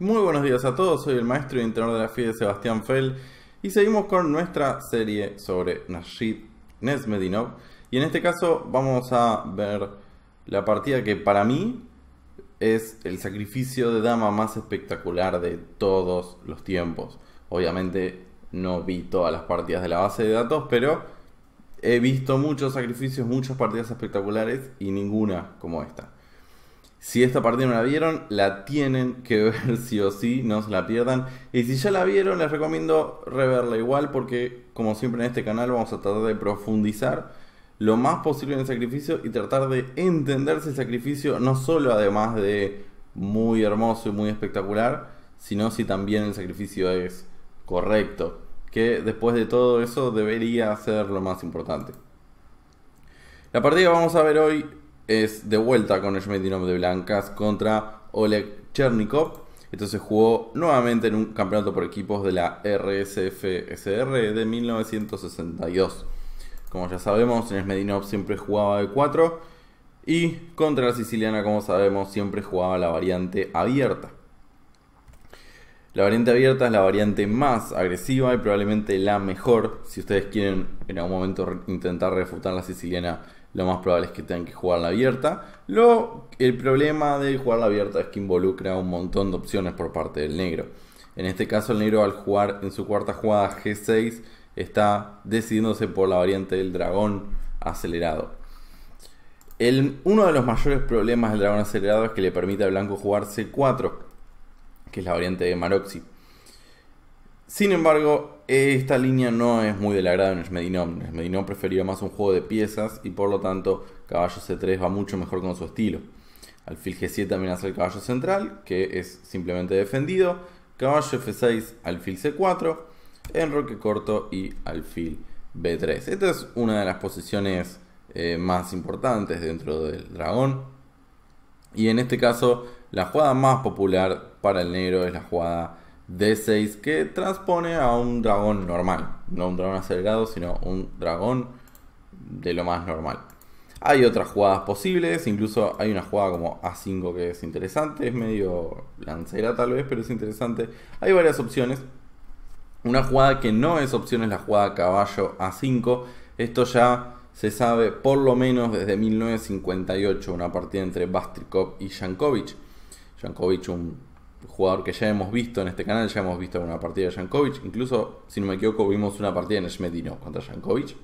Muy buenos días a todos, soy el maestro y entrenador de la de Sebastián Fell y seguimos con nuestra serie sobre Nasheed Nesmedinov y en este caso vamos a ver la partida que para mí es el sacrificio de dama más espectacular de todos los tiempos. Obviamente no vi todas las partidas de la base de datos, pero he visto muchos sacrificios, muchas partidas espectaculares y ninguna como esta. Si esta partida no la vieron, la tienen que ver sí o sí, no se la pierdan. Y si ya la vieron, les recomiendo reverla igual porque, como siempre en este canal, vamos a tratar de profundizar lo más posible en el sacrificio y tratar de si el sacrificio, no solo además de muy hermoso y muy espectacular, sino si también el sacrificio es correcto, que después de todo eso debería ser lo más importante. La partida que vamos a ver hoy es de vuelta con el de Blancas contra Oleg Chernikov. Entonces jugó nuevamente en un campeonato por equipos de la RSFSR de 1962. Como ya sabemos, Smedinov siempre jugaba de 4 y contra la siciliana, como sabemos, siempre jugaba la variante abierta. La variante abierta es la variante más agresiva y probablemente la mejor si ustedes quieren en algún momento intentar refutar la siciliana lo más probable es que tengan que jugar la abierta. Lo, el problema de jugar la abierta es que involucra un montón de opciones por parte del negro. En este caso el negro al jugar en su cuarta jugada G6 está decidiéndose por la variante del dragón acelerado. uno de los mayores problemas del dragón acelerado es que le permite al blanco jugar C4, que es la variante de Maroxi. Sin embargo, esta línea no es muy del agrado de Smedinom medinón prefería más un juego de piezas y por lo tanto caballo C3 va mucho mejor con su estilo. Alfil G7 también hace el caballo central, que es simplemente defendido. Caballo F6, alfil C4, enroque corto y alfil B3. Esta es una de las posiciones eh, más importantes dentro del dragón. Y en este caso, la jugada más popular para el negro es la jugada D6 que transpone a un dragón normal. No un dragón acelerado, sino un dragón de lo más normal. Hay otras jugadas posibles, incluso hay una jugada como A5 que es interesante, es medio lancera tal vez, pero es interesante. Hay varias opciones. Una jugada que no es opción es la jugada caballo A5. Esto ya se sabe por lo menos desde 1958, una partida entre Bastrikov y Jankovic. Jankovic, un jugador que ya hemos visto en este canal, ya hemos visto una partida de Jankovic, incluso si no me equivoco vimos una partida en Schmedino contra Jankovic,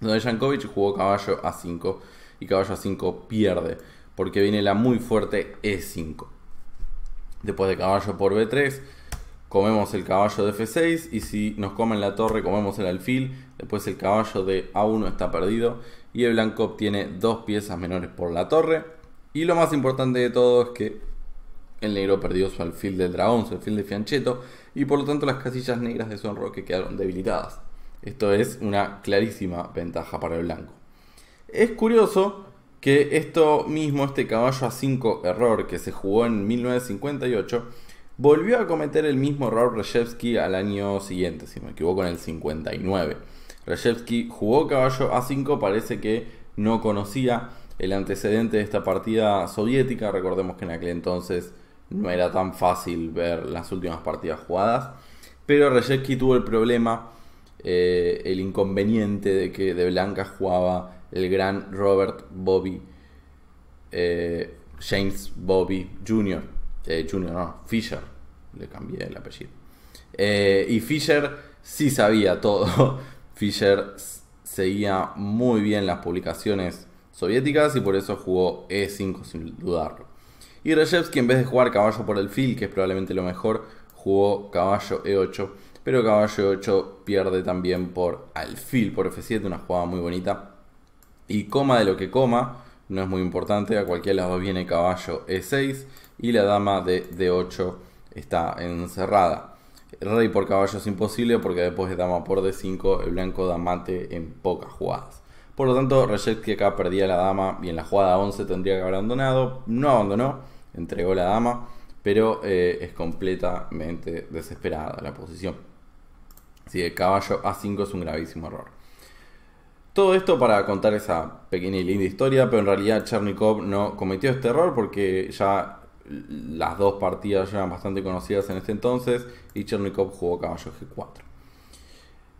donde Jankovic jugó caballo a 5 y caballo a 5 pierde, porque viene la muy fuerte E5. Después de caballo por B3, comemos el caballo de F6 y si nos comen la torre comemos el alfil, después el caballo de A1 está perdido y el blanco obtiene dos piezas menores por la torre. Y lo más importante de todo es que el negro perdió su alfil del dragón, su alfil de fianchetto, y por lo tanto las casillas negras de su enroque quedaron debilitadas. Esto es una clarísima ventaja para el blanco. Es curioso que esto mismo, este caballo a 5 error que se jugó en 1958, volvió a cometer el mismo error Reshevsky al año siguiente, si me equivoco, en el 59. Reshevsky jugó caballo a 5, parece que no conocía el antecedente de esta partida soviética, recordemos que en aquel entonces no era tan fácil ver las últimas partidas jugadas. Pero Reyeski tuvo el problema, eh, el inconveniente de que de Blanca jugaba el gran Robert Bobby, eh, James Bobby Jr., eh, Jr., no, Fisher, le cambié el apellido. y Fisher sí sabía todo. Fisher seguía muy bien las publicaciones soviéticas y por eso jugó E5 sin dudarlo. Y Reshevsky, en vez de jugar caballo por el fil, que es probablemente lo mejor, jugó caballo E8. Pero caballo E8 pierde también por alfil, por F7, una jugada muy bonita. Y coma de lo que coma, no es muy importante, a cualquiera de las dos viene caballo E6 y la dama de D8 está encerrada. Rey por caballo es imposible porque después de dama por D5 el blanco da mate en pocas jugadas. Por lo tanto, Reject que acá perdía la dama y en la jugada 11 tendría que haber abandonado. No abandonó, entregó la dama, pero eh, es completamente desesperada la posición. Así que caballo A5 es un gravísimo error. Todo esto para contar esa pequeña y linda historia, pero en realidad Chernikov no cometió este error porque ya las dos partidas ya eran bastante conocidas en este entonces y Chernikov jugó caballo G4.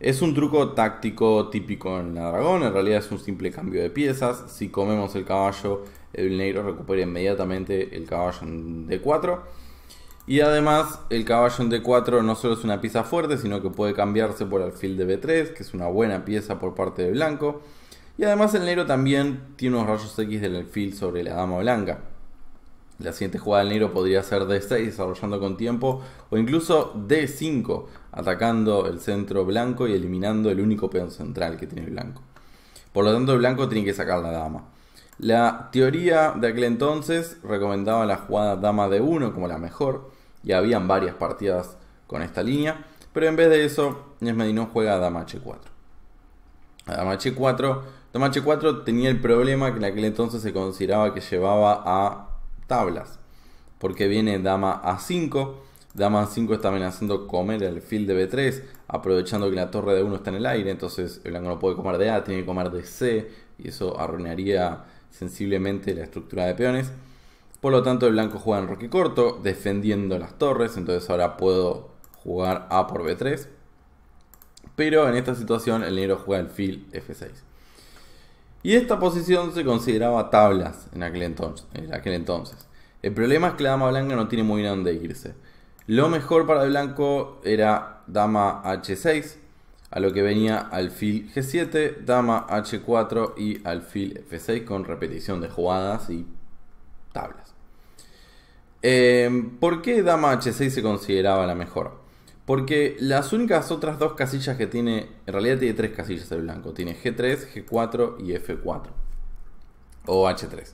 Es un truco táctico típico en la dragón, en realidad es un simple cambio de piezas. Si comemos el caballo, el negro recupera inmediatamente el caballo en D4. Y además, el caballo en D4 no solo es una pieza fuerte, sino que puede cambiarse por alfil de B3, que es una buena pieza por parte de blanco. Y además el negro también tiene unos rayos X del alfil sobre la dama blanca. La siguiente jugada de negro podría ser d 6, desarrollando con tiempo, o incluso d 5, atacando el centro blanco y eliminando el único peón central que tiene el blanco. Por lo tanto, el blanco tiene que sacar la dama. La teoría de aquel entonces recomendaba la jugada dama d 1 como la mejor, y habían varias partidas con esta línea, pero en vez de eso, no juega a dama h4. A dama h4, dama h4 tenía el problema que en aquel entonces se consideraba que llevaba a tablas. Porque viene dama a5. Dama a5 está amenazando comer el alfil de b3. Aprovechando que la torre de 1 está en el aire. Entonces el blanco no puede comer de A, tiene que comer de C. Y eso arruinaría sensiblemente la estructura de peones. Por lo tanto el blanco juega en roque corto. Defendiendo las torres. Entonces ahora puedo jugar A por b3. Pero en esta situación el negro juega el alfil f6. Y esta posición se consideraba tablas en aquel entonces. En aquel entonces. El problema es que la dama blanca no tiene muy bien dónde irse. Lo mejor para el blanco era dama h6, a lo que venía alfil g7, dama h4 y alfil f6 con repetición de jugadas y tablas. Eh, ¿Por qué dama h6 se consideraba la mejor? Porque las únicas otras dos casillas que tiene, en realidad tiene tres casillas de blanco, tiene G3, G4 y F4. O H3.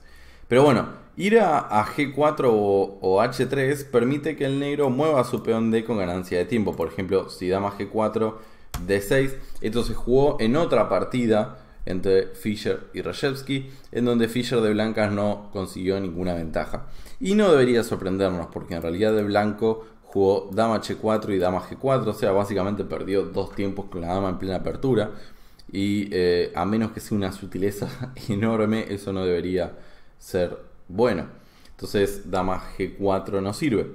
Pero bueno, ir a, G4 o, H3 permite que el negro mueva su peón D con ganancia de tiempo. Por ejemplo, si más G4, D6. Esto se jugó en otra partida entre Fischer y Reshevsky en donde Fischer de blancas no consiguió ninguna ventaja. Y no debería sorprendernos, porque en realidad de blanco jugó dama g 4 y dama g4, o sea, básicamente perdió dos tiempos con la dama en plena apertura. Y eh, a menos que sea una sutileza enorme, eso no debería ser bueno. Entonces, dama g4 no sirve.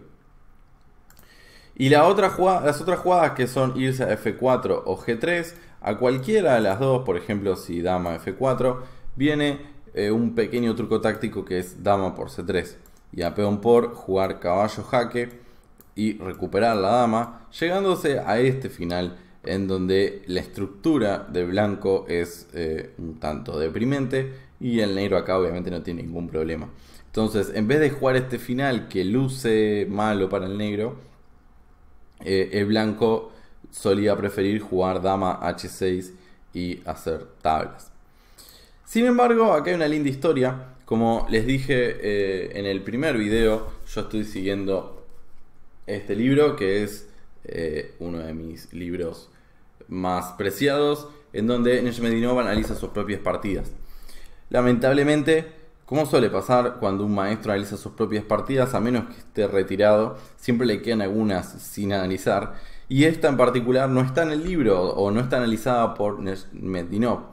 Y la otra las otras jugadas que son irse a f4 o g3, a cualquiera de las dos, por ejemplo, si dama f4, viene eh, un pequeño truco táctico que es dama por c3 y a peón por jugar caballo jaque y recuperar la dama, llegándose a este final en donde la estructura de blanco es eh, un tanto deprimente y el negro acá obviamente no tiene ningún problema. Entonces, en vez de jugar este final que luce malo para el negro, eh, el blanco solía preferir jugar dama h6 y hacer tablas. Sin embargo, acá hay una linda historia. Como les dije eh, en el primer video, yo estoy siguiendo este libro, que es eh, uno de mis libros más preciados, en donde Nesmedinov analiza sus propias partidas. Lamentablemente, como suele pasar cuando un maestro analiza sus propias partidas, a menos que esté retirado, siempre le quedan algunas sin analizar, y esta en particular no está en el libro o no está analizada por Nesmedinov.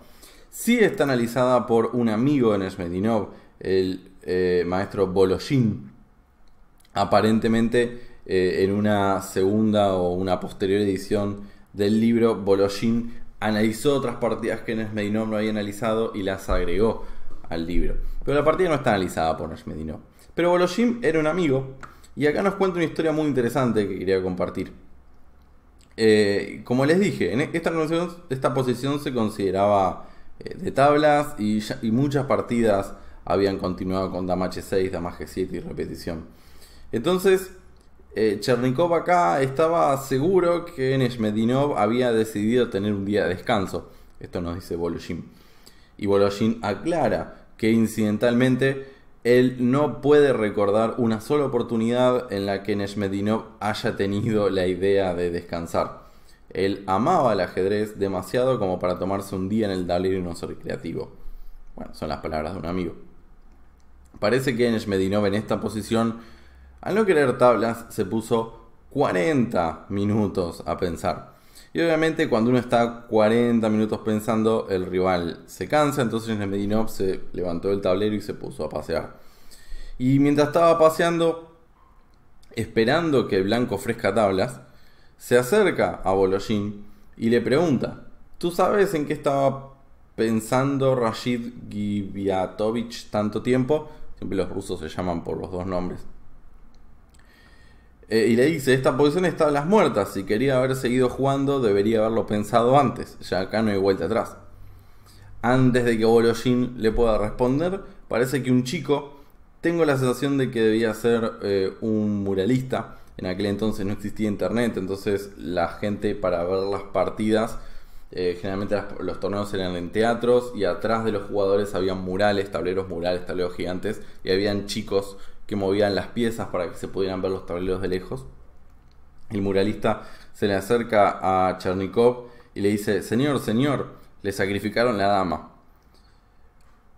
Sí está analizada por un amigo de Nesmedinov, el eh, maestro Boloshin. Aparentemente, eh, en una segunda o una posterior edición del libro, Boloshin analizó otras partidas que Nesmedinov no había analizado y las agregó al libro. Pero la partida no está analizada por Nesmedinov. Pero Boloshin era un amigo y acá nos cuenta una historia muy interesante que quería compartir. Eh, como les dije, en e-, esta, esta posición se consideraba eh, de tablas y, muchas partidas habían continuado con h 6, g 7 y repetición. Entonces, eh, Chernikov acá estaba seguro que Neshmedinov había decidido tener un día de descanso. Esto nos dice Voloshin. Y Voloshin aclara que incidentalmente él no puede recordar una sola oportunidad en la que Neshmedinov haya tenido la idea de descansar. Él amaba el ajedrez demasiado como para tomarse un día en el tablero y no ser creativo. Bueno, son las palabras de un amigo. Parece que Neshmedinov en esta posición al no querer tablas, se puso 40 minutos a pensar. Y obviamente cuando uno está 40 minutos pensando, el rival se cansa, entonces Nemedinov se levantó del tablero y se puso a pasear. Y mientras estaba paseando, esperando que Blanco ofrezca tablas, se acerca a Bolojin y le pregunta, ¿tú sabes en qué estaba pensando Rashid Giviatovich tanto tiempo? Siempre los rusos se llaman por los dos nombres. Eh, y le dice, esta posición está a las muertas, si quería haber seguido jugando debería haberlo pensado antes, ya acá no hay vuelta atrás. Antes de que Bolojin le pueda responder, parece que un chico, tengo la sensación de que debía ser eh, un muralista, en aquel entonces no existía internet, entonces la gente para ver las partidas, eh, generalmente los torneos eran en teatros y atrás de los jugadores había murales, tableros murales, tableros gigantes, y habían chicos que movían las piezas para que se pudieran ver los tableros de lejos. El muralista se le acerca a Chernikov y le dice, Señor, señor, le sacrificaron la dama.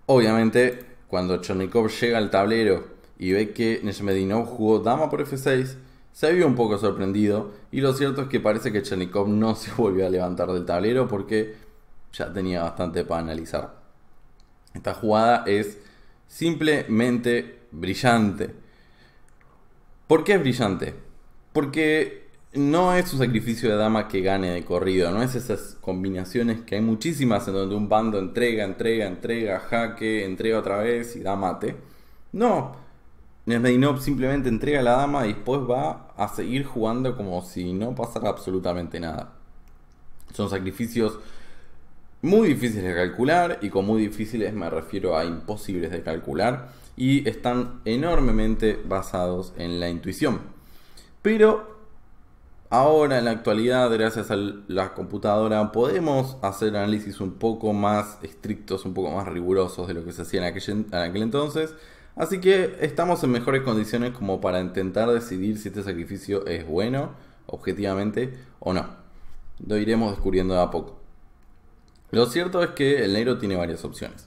Obviamente, cuando Chernikov llega al tablero y ve que Neshmedinov jugó dama por F6, se vio un poco sorprendido y lo cierto es que parece que Chernikov no se volvió a levantar del tablero porque ya tenía bastante para analizar. Esta jugada es simplemente brillante. ¿Por qué es brillante? Porque no es un sacrificio de dama que gane de corrido, no es esas combinaciones que hay muchísimas en donde un bando entrega, entrega, entrega, jaque, entrega otra vez y da mate. No, Nesmedinov simplemente entrega la dama y después va a seguir jugando como si no pasara absolutamente nada. Son sacrificios muy difíciles de calcular y con muy difíciles me refiero a imposibles de calcular y están enormemente basados en la intuición. Pero ahora en la actualidad, gracias a la computadora, podemos hacer análisis un poco más estrictos, un poco más rigurosos de lo que se hacía en aquel, entonces. Así que estamos en mejores condiciones como para intentar decidir si este sacrificio es bueno, objetivamente, o no. Lo iremos descubriendo de a poco. Lo cierto es que el negro tiene varias opciones.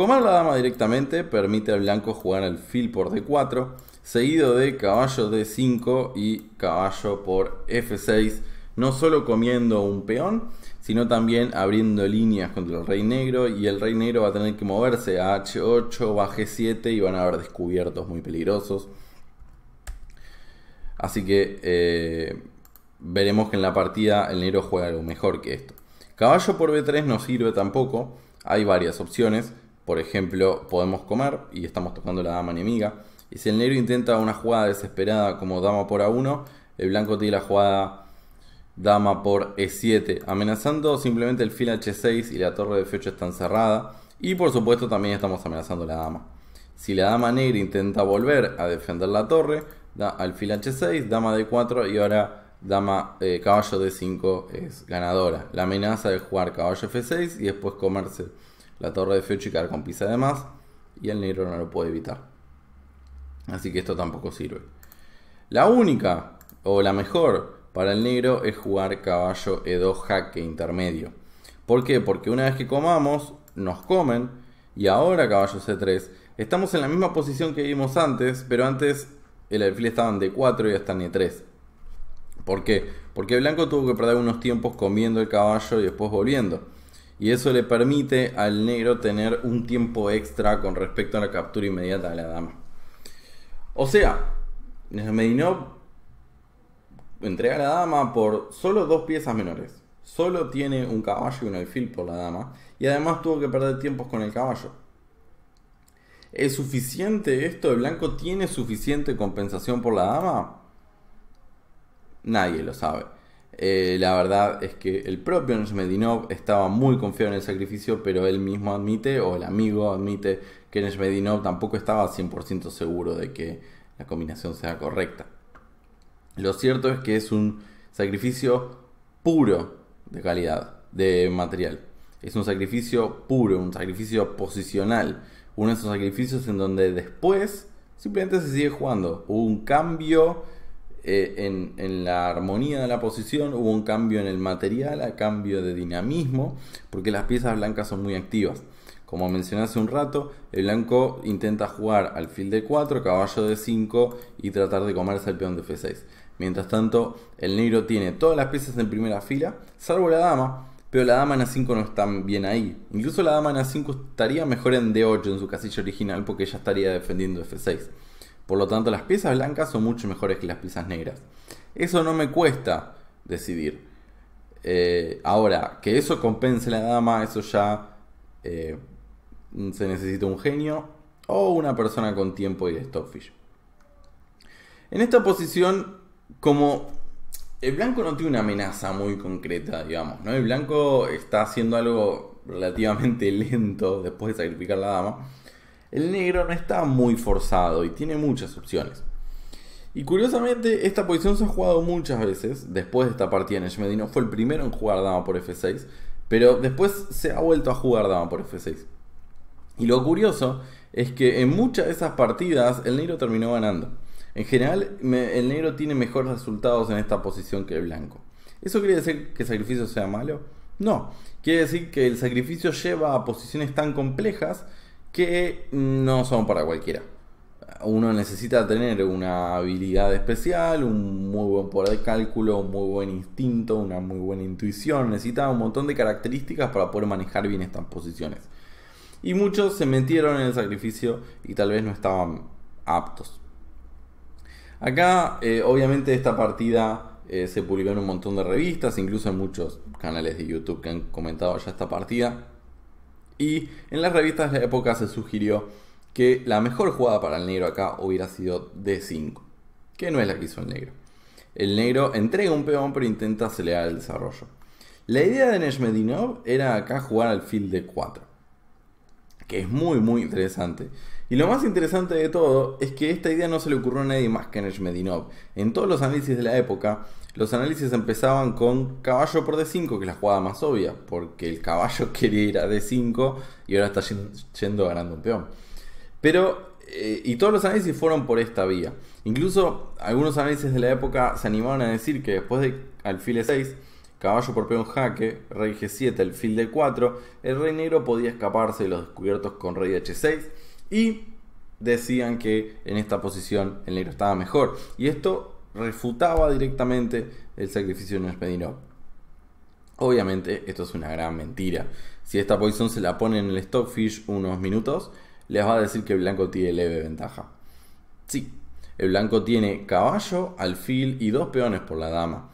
Comer la dama directamente permite al blanco jugar el fil por d4, seguido de caballo d5 y caballo por f6, no solo comiendo un peón, sino también abriendo líneas contra el rey negro y el rey negro va a tener que moverse a h8 o a g7 y van a haber descubiertos muy peligrosos. Así que eh, veremos que en la partida el negro juega algo mejor que esto. Caballo por b3 no sirve tampoco, hay varias opciones. Por ejemplo, podemos comer y estamos tocando la dama enemiga. Y si el negro intenta una jugada desesperada como dama por A1, el blanco tiene la jugada dama por E7, amenazando simplemente el fil H6 y la torre de F8 está encerrada. Y por supuesto también estamos amenazando la dama. Si la dama negra intenta volver a defender la torre, da al fila H6, dama D4 y ahora dama eh, caballo D5 es ganadora. La amenaza de jugar caballo F6 y después comerse la torre de fecho y con compisa de más y el negro no lo puede evitar. Así que esto tampoco sirve. La única o la mejor para el negro es jugar caballo E2 jaque intermedio. ¿Por qué? Porque una vez que comamos, nos comen y ahora caballo C3. Estamos en la misma posición que vimos antes, pero antes el alfil estaba en D4 y hasta en E3. ¿Por qué? Porque Blanco tuvo que perder unos tiempos comiendo el caballo y después volviendo y eso le permite al negro tener un tiempo extra con respecto a la captura inmediata de la dama. O sea, Medinov entrega a la dama por solo dos piezas menores. Solo tiene un caballo y un alfil por la dama y además tuvo que perder tiempos con el caballo. ¿Es suficiente esto? ¿El blanco tiene suficiente compensación por la dama? Nadie lo sabe. Eh, la verdad es que el propio Neshmedinov estaba muy confiado en el sacrificio, pero él mismo admite, o el amigo admite, que Neshmedinov tampoco estaba 100% seguro de que la combinación sea correcta. Lo cierto es que es un sacrificio puro de calidad, de material. Es un sacrificio puro, un sacrificio posicional. Uno de esos sacrificios en donde después simplemente se sigue jugando. Hubo un cambio eh, en, la armonía de la posición, hubo un cambio en el material, a cambio de dinamismo, porque las piezas blancas son muy activas. Como mencioné hace un rato, el blanco intenta jugar al alfil de 4, caballo de 5 y tratar de comerse el peón de F6. Mientras tanto, el negro tiene todas las piezas en primera fila, salvo la dama, pero la dama en A5 no está bien ahí. Incluso la dama en A5 estaría mejor en D8 en su casilla original porque ella estaría defendiendo F6. Por lo tanto, las piezas blancas son mucho mejores que las piezas negras. Eso no me cuesta decidir. Eh, ahora, que eso compense la dama, eso ya eh, se necesita un genio o una persona con tiempo y stockfish. En esta posición, como el blanco no tiene una amenaza muy concreta, digamos, ¿no? El blanco está haciendo algo relativamente lento después de sacrificar la dama el negro no está muy forzado y tiene muchas opciones. Y curiosamente, esta posición se ha jugado muchas veces después de esta partida. en no fue el primero en jugar dama por F6, pero después se ha vuelto a jugar dama por F6. Y lo curioso es que en muchas de esas partidas el negro terminó ganando. En general, el negro tiene mejores resultados en esta posición que el blanco. ¿Eso quiere decir que el sacrificio sea malo? No, quiere decir que el sacrificio lleva a posiciones tan complejas que no son para cualquiera. Uno necesita tener una habilidad especial, un muy buen poder de cálculo, un muy buen instinto, una muy buena intuición. Necesita un montón de características para poder manejar bien estas posiciones. Y muchos se metieron en el sacrificio y tal vez no estaban aptos. Acá, eh, obviamente, esta partida eh, se publicó en un montón de revistas, incluso en muchos canales de YouTube que han comentado ya esta partida. Y en las revistas de la época se sugirió que la mejor jugada para el negro acá hubiera sido D5, que no es la que hizo el negro. El negro entrega un peón pero intenta acelerar el desarrollo. La idea de Nezhmedinov era acá jugar al fil de 4, que es muy muy interesante. Y lo más interesante de todo es que esta idea no se le ocurrió a nadie más que a Nezhmedinov. En todos los análisis de la época, los análisis empezaban con caballo por D5, que es la jugada más obvia, porque el caballo quería ir a D5 y ahora está yendo, ganando un peón. Pero, eh, y todos los análisis fueron por esta vía. Incluso algunos análisis de la época se animaron a decir que después de alfil E6, caballo por peón jaque, rey G7, alfil D4, el rey negro podía escaparse de los descubiertos con rey H6 y decían que en esta posición el negro estaba mejor. Y esto refutaba directamente el sacrificio de Nashmedinov. Obviamente, esto es una gran mentira. Si esta poison se la pone en el Stockfish unos minutos, les va a decir que el blanco tiene leve ventaja. Sí, el blanco tiene caballo, alfil y dos peones por la dama.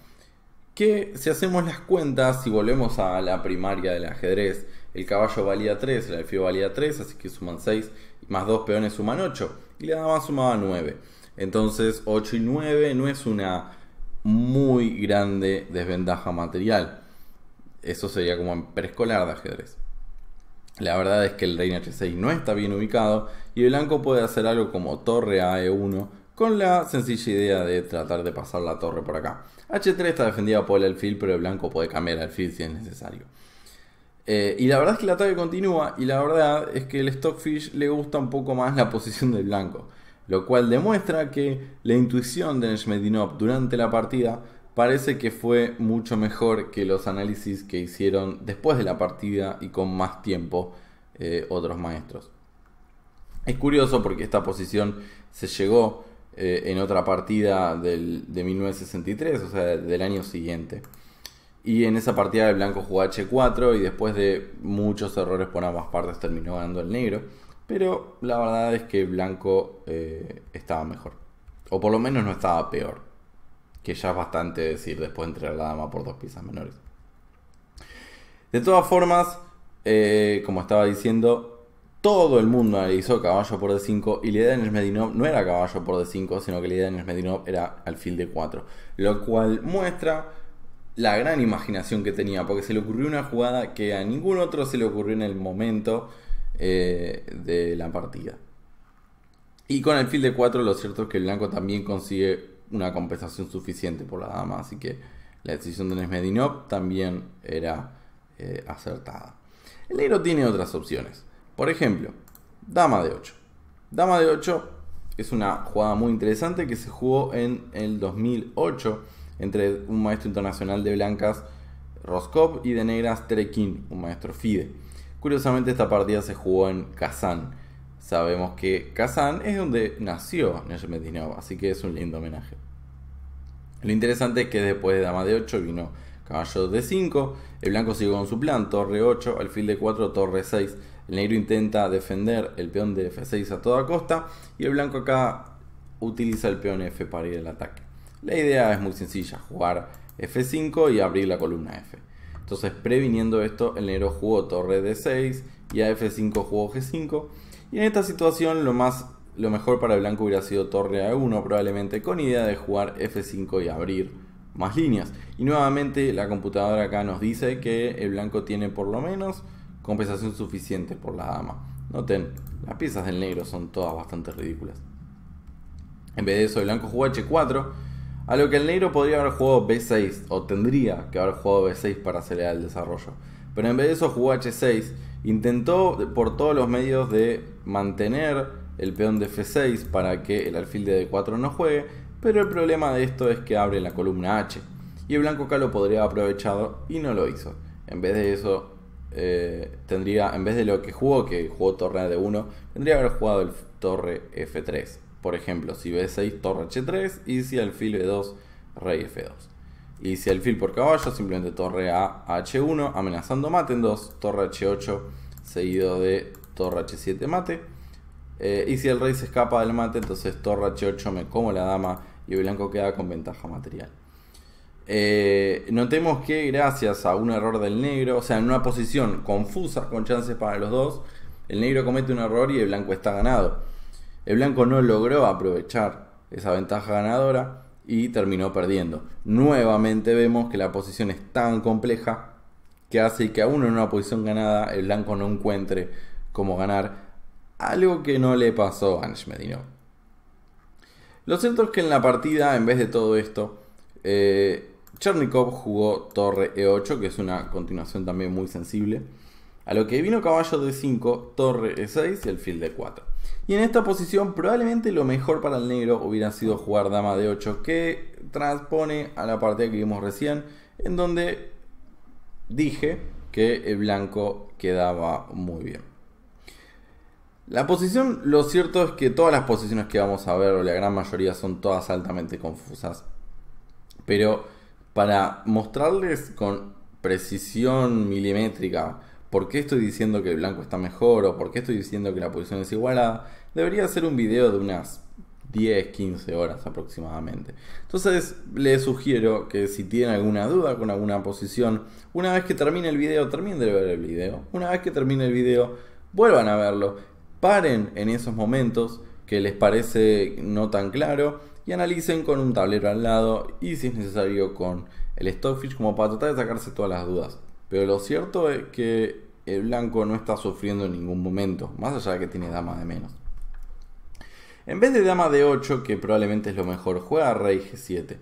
Que si hacemos las cuentas, y volvemos a la primaria del ajedrez, el caballo valía 3, el alfil valía 3, así que suman 6, más dos peones suman 8, y la dama sumaba 9. Entonces 8 y 9 no es una muy grande desventaja material. Eso sería como en preescolar de ajedrez. La verdad es que el rey h6 no está bien ubicado y el blanco puede hacer algo como torre a e1 con la sencilla idea de tratar de pasar la torre por acá. h3 está defendida por el alfil, pero el blanco puede cambiar el alfil si es necesario. Eh, y la verdad es que el ataque continúa y la verdad es que el Stockfish le gusta un poco más la posición del blanco lo cual demuestra que la intuición de Neshmedinov durante la partida parece que fue mucho mejor que los análisis que hicieron después de la partida y con más tiempo eh, otros maestros. Es curioso porque esta posición se llegó eh, en otra partida de 1963, o sea, del año siguiente. Y en esa partida el blanco jugó H4 y después de muchos errores por ambas partes terminó ganando el negro. Pero la verdad es que blanco eh, estaba mejor. O por lo menos no estaba peor. Que ya es bastante decir después de entrar la dama por dos piezas menores. De todas formas, eh, como estaba diciendo, todo el mundo analizó caballo por D5 y la idea de Nesmedinov no era caballo por D5, sino que la idea de Nesmedinov era alfil D4. Lo cual muestra la gran imaginación que tenía, porque se le ocurrió una jugada que a ningún otro se le ocurrió en el momento eh, de la partida. Y con el fil de 4 lo cierto es que el blanco también consigue una compensación suficiente por la dama, así que la decisión de Nesmedinov también era eh, acertada. El negro tiene otras opciones. Por ejemplo, dama de 8. Dama de 8 es una jugada muy interesante que se jugó en el 2008 entre un maestro internacional de blancas Roskov y de negras Trekin, un maestro FIDE. Curiosamente esta partida se jugó en Kazán. Sabemos que Kazán es donde nació Nejemetdinov, así que es un lindo homenaje. Lo interesante es que después de dama de 8 vino caballo de 5, el blanco sigue con su plan, torre 8, alfil de 4, torre 6. El negro intenta defender el peón de F6 a toda costa y el blanco acá utiliza el peón F para ir al ataque. La idea es muy sencilla, jugar F5 y abrir la columna F. Entonces, previniendo esto, el negro jugó torre D6 y a F5 jugó G5. Y en esta situación lo, más, lo mejor para el blanco hubiera sido torre A1 probablemente con idea de jugar F5 y abrir más líneas. Y nuevamente la computadora acá nos dice que el blanco tiene por lo menos compensación suficiente por la dama. Noten, las piezas del negro son todas bastante ridículas. En vez de eso, el blanco jugó H4 a lo que el negro podría haber jugado B6 o tendría que haber jugado B6 para acelerar el desarrollo. Pero en vez de eso jugó H6. Intentó por todos los medios de mantener el peón de F6 para que el alfil de D4 no juegue. Pero el problema de esto es que abre la columna H. Y el blanco acá lo podría haber aprovechado y no lo hizo. En vez de eso, eh, tendría, en vez de lo que jugó, que jugó torre D1, tendría que haber jugado el torre F3. Por ejemplo, si B6, torre H3 y si alfil B2, rey F2. Y si alfil por caballo, simplemente torre A H1, amenazando mate en 2, torre H8, seguido de torre H7 mate. Eh, y si el rey se escapa del mate, entonces torre H8 me como la dama y el blanco queda con ventaja material. Eh, notemos que gracias a un error del negro, o sea, en una posición confusa con chances para los dos, el negro comete un error y el blanco está ganado. El blanco no logró aprovechar esa ventaja ganadora y terminó perdiendo. Nuevamente vemos que la posición es tan compleja que hace que aún en una posición ganada el blanco no encuentre cómo ganar, algo que no le pasó a Anesh Lo cierto es que en la partida, en vez de todo esto, eh, Chernikov jugó torre E8, que es una continuación también muy sensible, a lo que vino caballo D5, torre E6 y el fil D4. Y en esta posición probablemente lo mejor para el negro hubiera sido jugar dama de 8 que transpone a la partida que vimos recién en donde dije que el blanco quedaba muy bien. La posición, lo cierto es que todas las posiciones que vamos a ver, o la gran mayoría, son todas altamente confusas. Pero para mostrarles con precisión milimétrica ¿Por qué estoy diciendo que el blanco está mejor? ¿O por qué estoy diciendo que la posición es igualada? Debería ser un video de unas 10, 15 horas aproximadamente. Entonces les sugiero que si tienen alguna duda con alguna posición, una vez que termine el video, terminen de ver el video. Una vez que termine el video, vuelvan a verlo. Paren en esos momentos que les parece no tan claro y analicen con un tablero al lado y si es necesario con el stockfish como para tratar de sacarse todas las dudas. Pero lo cierto es que el blanco no está sufriendo en ningún momento, más allá de que tiene dama de menos. En vez de dama de 8, que probablemente es lo mejor, juega rey g7.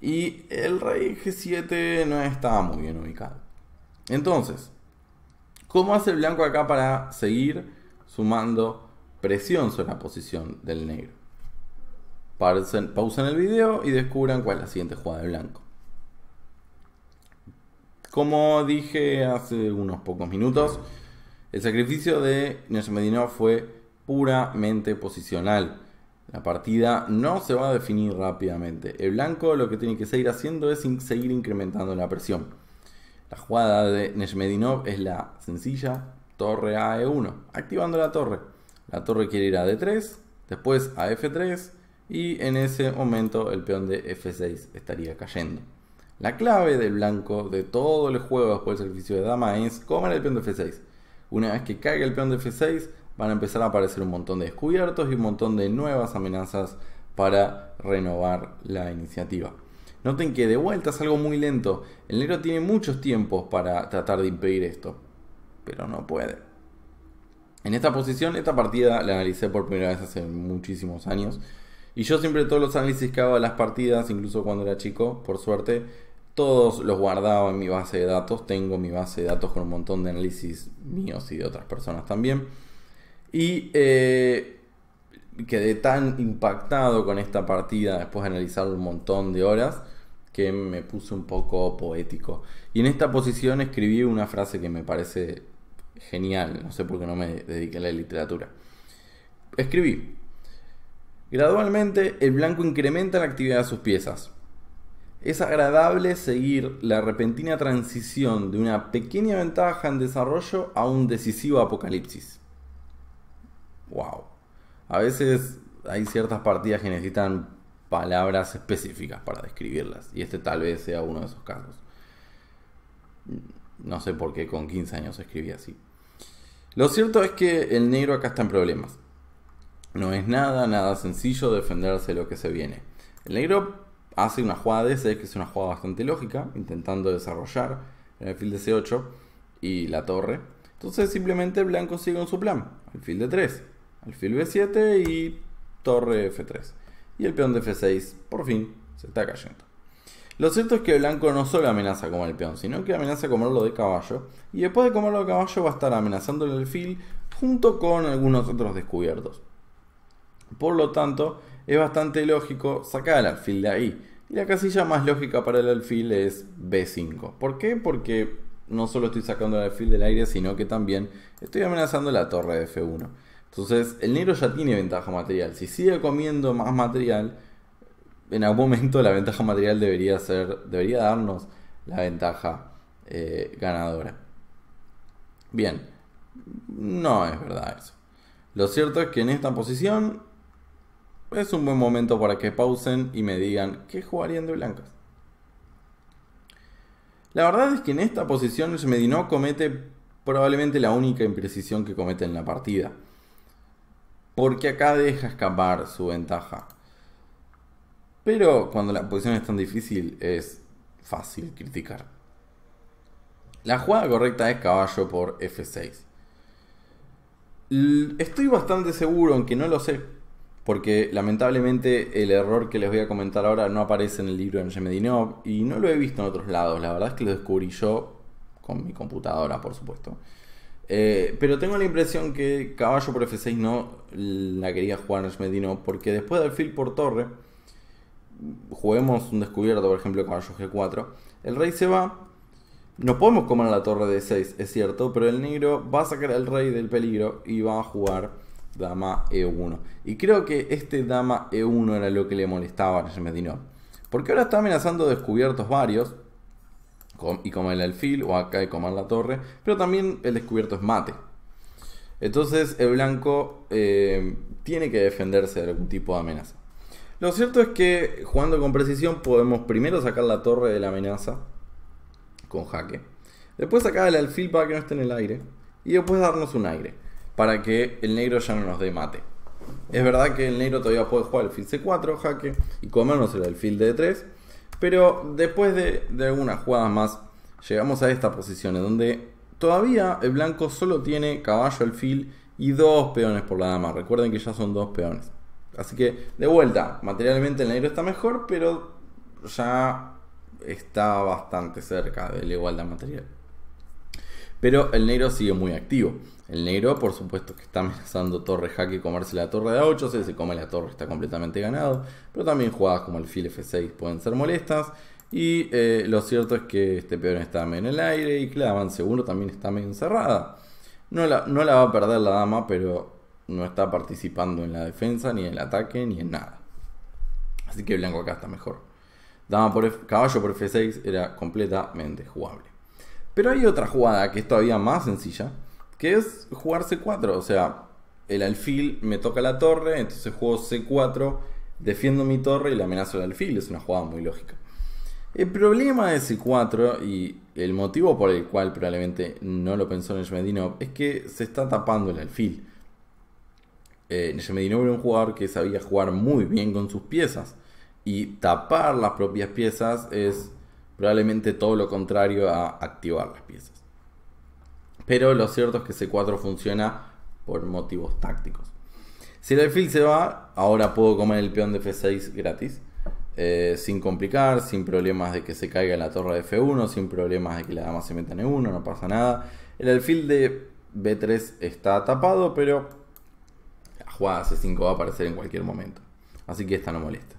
Y el rey g7 no está muy bien ubicado. Entonces, ¿cómo hace el blanco acá para seguir sumando presión sobre la posición del negro? Pausen el video y descubran cuál es la siguiente jugada de blanco. Como dije hace unos pocos minutos, el sacrificio de nesmedinov fue puramente posicional. La partida no se va a definir rápidamente. El blanco lo que tiene que seguir haciendo es seguir incrementando la presión. La jugada de Nesmedinov es la sencilla torre a E1, activando la torre. La torre quiere ir a D3, después a F3 y en ese momento el peón de F6 estaría cayendo. La clave del blanco de todo el juego después del servicio de dama es comer el peón de F6. Una vez que caiga el peón de F6 van a empezar a aparecer un montón de descubiertos y un montón de nuevas amenazas para renovar la iniciativa. Noten que de vuelta es algo muy lento. El negro tiene muchos tiempos para tratar de impedir esto, pero no puede. En esta posición, esta partida la analicé por primera vez hace muchísimos años. Y yo siempre todos los análisis que hago de las partidas, incluso cuando era chico, por suerte, todos los guardaba en mi base de datos, tengo mi base de datos con un montón de análisis míos y de otras personas también. Y eh, quedé tan impactado con esta partida después de analizar un montón de horas que me puse un poco poético. Y en esta posición escribí una frase que me parece genial, no sé por qué no me dediqué a la literatura. Escribí, gradualmente el blanco incrementa la actividad de sus piezas, es agradable seguir la repentina transición de una pequeña ventaja en desarrollo a un decisivo apocalipsis. Wow. A veces hay ciertas partidas que necesitan palabras específicas para describirlas, y este tal vez sea uno de esos casos. No sé por qué con 15 años escribí así. Lo cierto es que el negro acá está en problemas. No es nada, nada sencillo defenderse de lo que se viene. El negro hace una jugada de ese, que es una jugada bastante lógica, intentando desarrollar el alfil de C8 y la torre. Entonces simplemente blanco sigue con su plan, alfil de 3, alfil B7 y torre F3. Y el peón de F6 por fin se está cayendo. Lo cierto es que blanco no solo amenaza con el peón, sino que amenaza a comerlo de caballo. Y después de comerlo de caballo va a estar amenazando el alfil junto con algunos otros descubiertos. Por lo tanto, es bastante lógico sacar el alfil de ahí. Y la casilla más lógica para el alfil es B5. ¿Por qué? Porque no solo estoy sacando el alfil del aire, sino que también estoy amenazando la torre de F1. Entonces, el negro ya tiene ventaja material. Si sigue comiendo más material, en algún momento la ventaja material debería ser, debería darnos la ventaja eh, ganadora. Bien, no es verdad eso. Lo cierto es que en esta posición es un buen momento para que pausen y me digan qué jugarían de blancas. La verdad es que en esta posición Medino comete probablemente la única imprecisión que comete en la partida. Porque acá deja escapar su ventaja. Pero cuando la posición es tan difícil es fácil criticar. La jugada correcta es caballo por F6. Estoy bastante seguro, aunque no lo sé, porque lamentablemente el error que les voy a comentar ahora no aparece en el libro de Medinov y no lo he visto en otros lados, la verdad es que lo descubrí yo con mi computadora, por supuesto. Eh, pero tengo la impresión que caballo por F6 no la quería jugar Medinov, porque después del alfil por torre, juguemos un descubierto, por ejemplo, caballo G4, el rey se va, no podemos comer la torre de 6, es cierto, pero el negro va a sacar al rey del peligro y va a jugar dama E1. Y creo que este dama E1 era lo que le molestaba a Reyemetdinov. Porque ahora está amenazando descubiertos varios. Y como el alfil o acá de comer la torre. Pero también el descubierto es mate. Entonces el blanco eh, tiene que defenderse de algún tipo de amenaza. Lo cierto es que jugando con precisión podemos primero sacar la torre de la amenaza con jaque. Después sacar el alfil para que no esté en el aire. Y después darnos un aire para que el negro ya no nos dé mate. Es verdad que el negro todavía puede jugar el fil C4, jaque, y comernos el alfil D3, pero después de, algunas jugadas más, llegamos a esta posición en donde todavía el blanco solo tiene caballo, alfil y dos peones por la dama. Recuerden que ya son dos peones. Así que, de vuelta, materialmente el negro está mejor, pero ya está bastante cerca de la igualdad material. Pero el negro sigue muy activo. El negro, por supuesto, que está amenazando torre jaque comerse la torre de A8. Si se come la torre, está completamente ganado. Pero también jugadas como el fil F6 pueden ser molestas. Y eh, lo cierto es que este peón está medio en el aire y Clavan seguro también está medio encerrada. No la, no la va a perder la dama, pero no está participando en la defensa, ni en el ataque, ni en nada. Así que blanco acá está mejor. Dama por caballo por F6 era completamente jugable. Pero hay otra jugada que es todavía más sencilla que es jugar C4. O sea, el alfil me toca la torre, entonces juego C4, defiendo mi torre y le amenazo al alfil. Es una jugada muy lógica. El problema de C4 y el motivo por el cual probablemente no lo pensó Nejmedinov es que se está tapando el alfil. Eh, era un jugador que sabía jugar muy bien con sus piezas y tapar las propias piezas es probablemente todo lo contrario a activar las piezas pero lo cierto es que C4 funciona por motivos tácticos. Si el alfil se va, ahora puedo comer el peón de F6 gratis, eh, sin complicar, sin problemas de que se caiga la torre de F1, sin problemas de que la dama se meta en E1, no pasa nada. El alfil de B3 está tapado, pero la jugada C5 va a aparecer en cualquier momento, así que esta no molesta.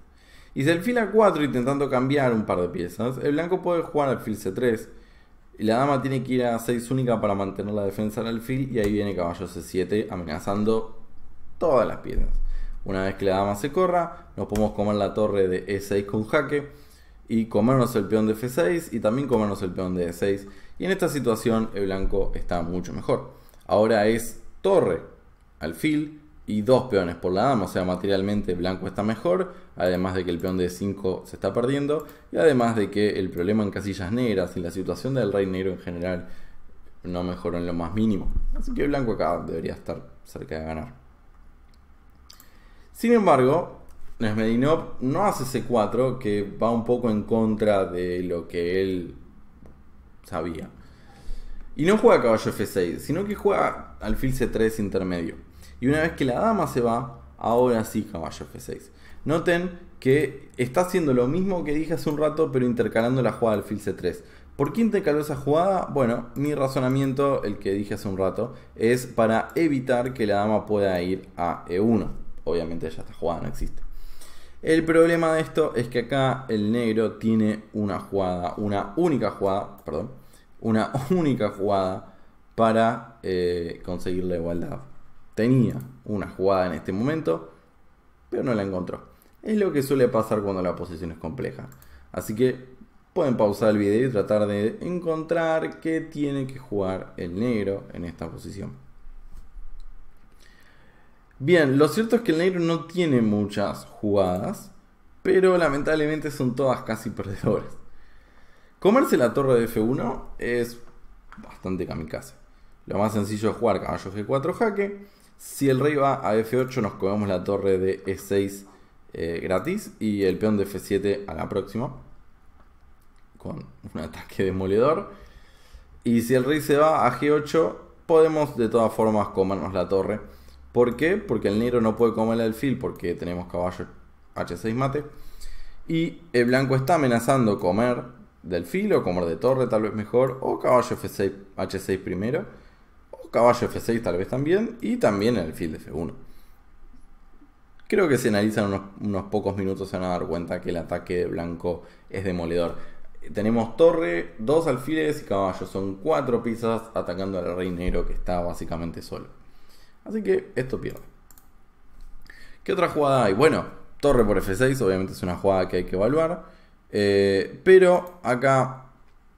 Y si el alfil A4 intentando cambiar un par de piezas, el blanco puede jugar alfil C3, y la dama tiene que ir a 6 única para mantener la defensa del alfil. Y ahí viene caballo C7 amenazando todas las piezas. Una vez que la dama se corra, nos podemos comer la torre de E6 con jaque. Y comernos el peón de F6 y también comernos el peón de E6. Y en esta situación el blanco está mucho mejor. Ahora es torre, alfil, y dos peones por la dama, o sea, materialmente blanco está mejor, además de que el peón de 5 se está perdiendo, y además de que el problema en casillas negras y la situación del rey negro en general no mejoró en lo más mínimo. Así que blanco acá debería estar cerca de ganar. Sin embargo, Nesmedinov no hace C4, que va un poco en contra de lo que él sabía. Y no juega caballo F6, sino que juega alfil C3 intermedio y una vez que la dama se va, ahora sí caballo F6. Noten que está haciendo lo mismo que dije hace un rato, pero intercalando la jugada fil C3. ¿Por qué intercaló esa jugada? Bueno, mi razonamiento, el que dije hace un rato, es para evitar que la dama pueda ir a E1. Obviamente ya esta jugada no existe. El problema de esto es que acá el negro tiene una jugada, una única jugada, perdón, una única jugada para eh, conseguir la igualdad. Tenía una jugada en este momento, pero no la encontró. Es lo que suele pasar cuando la posición es compleja. Así que pueden pausar el video y tratar de encontrar qué tiene que jugar el negro en esta posición. Bien, lo cierto es que el negro no tiene muchas jugadas, pero lamentablemente son todas casi perdedoras. Comerse la torre de F1 es bastante kamikaze. Lo más sencillo es jugar caballo G4 jaque si el rey va a F8 nos comemos la torre de E6 eh, gratis y el peón de F7 a la próxima con un ataque demoledor. Y si el rey se va a G8 podemos de todas formas comernos la torre. ¿Por qué? Porque el negro no puede comer el alfil porque tenemos caballo H6 mate. Y el blanco está amenazando comer del o comer de torre tal vez mejor, o caballo F6, H6 primero caballo F6 tal vez también, y también el alfil de F1. Creo que se analizan unos, pocos minutos se van a dar cuenta que el ataque blanco es demoledor. Tenemos torre, dos alfiles y caballo. Son cuatro piezas atacando al rey negro que está básicamente solo. Así que esto pierde. ¿Qué otra jugada hay? Bueno, torre por F6 obviamente es una jugada que hay que evaluar. Eh, pero acá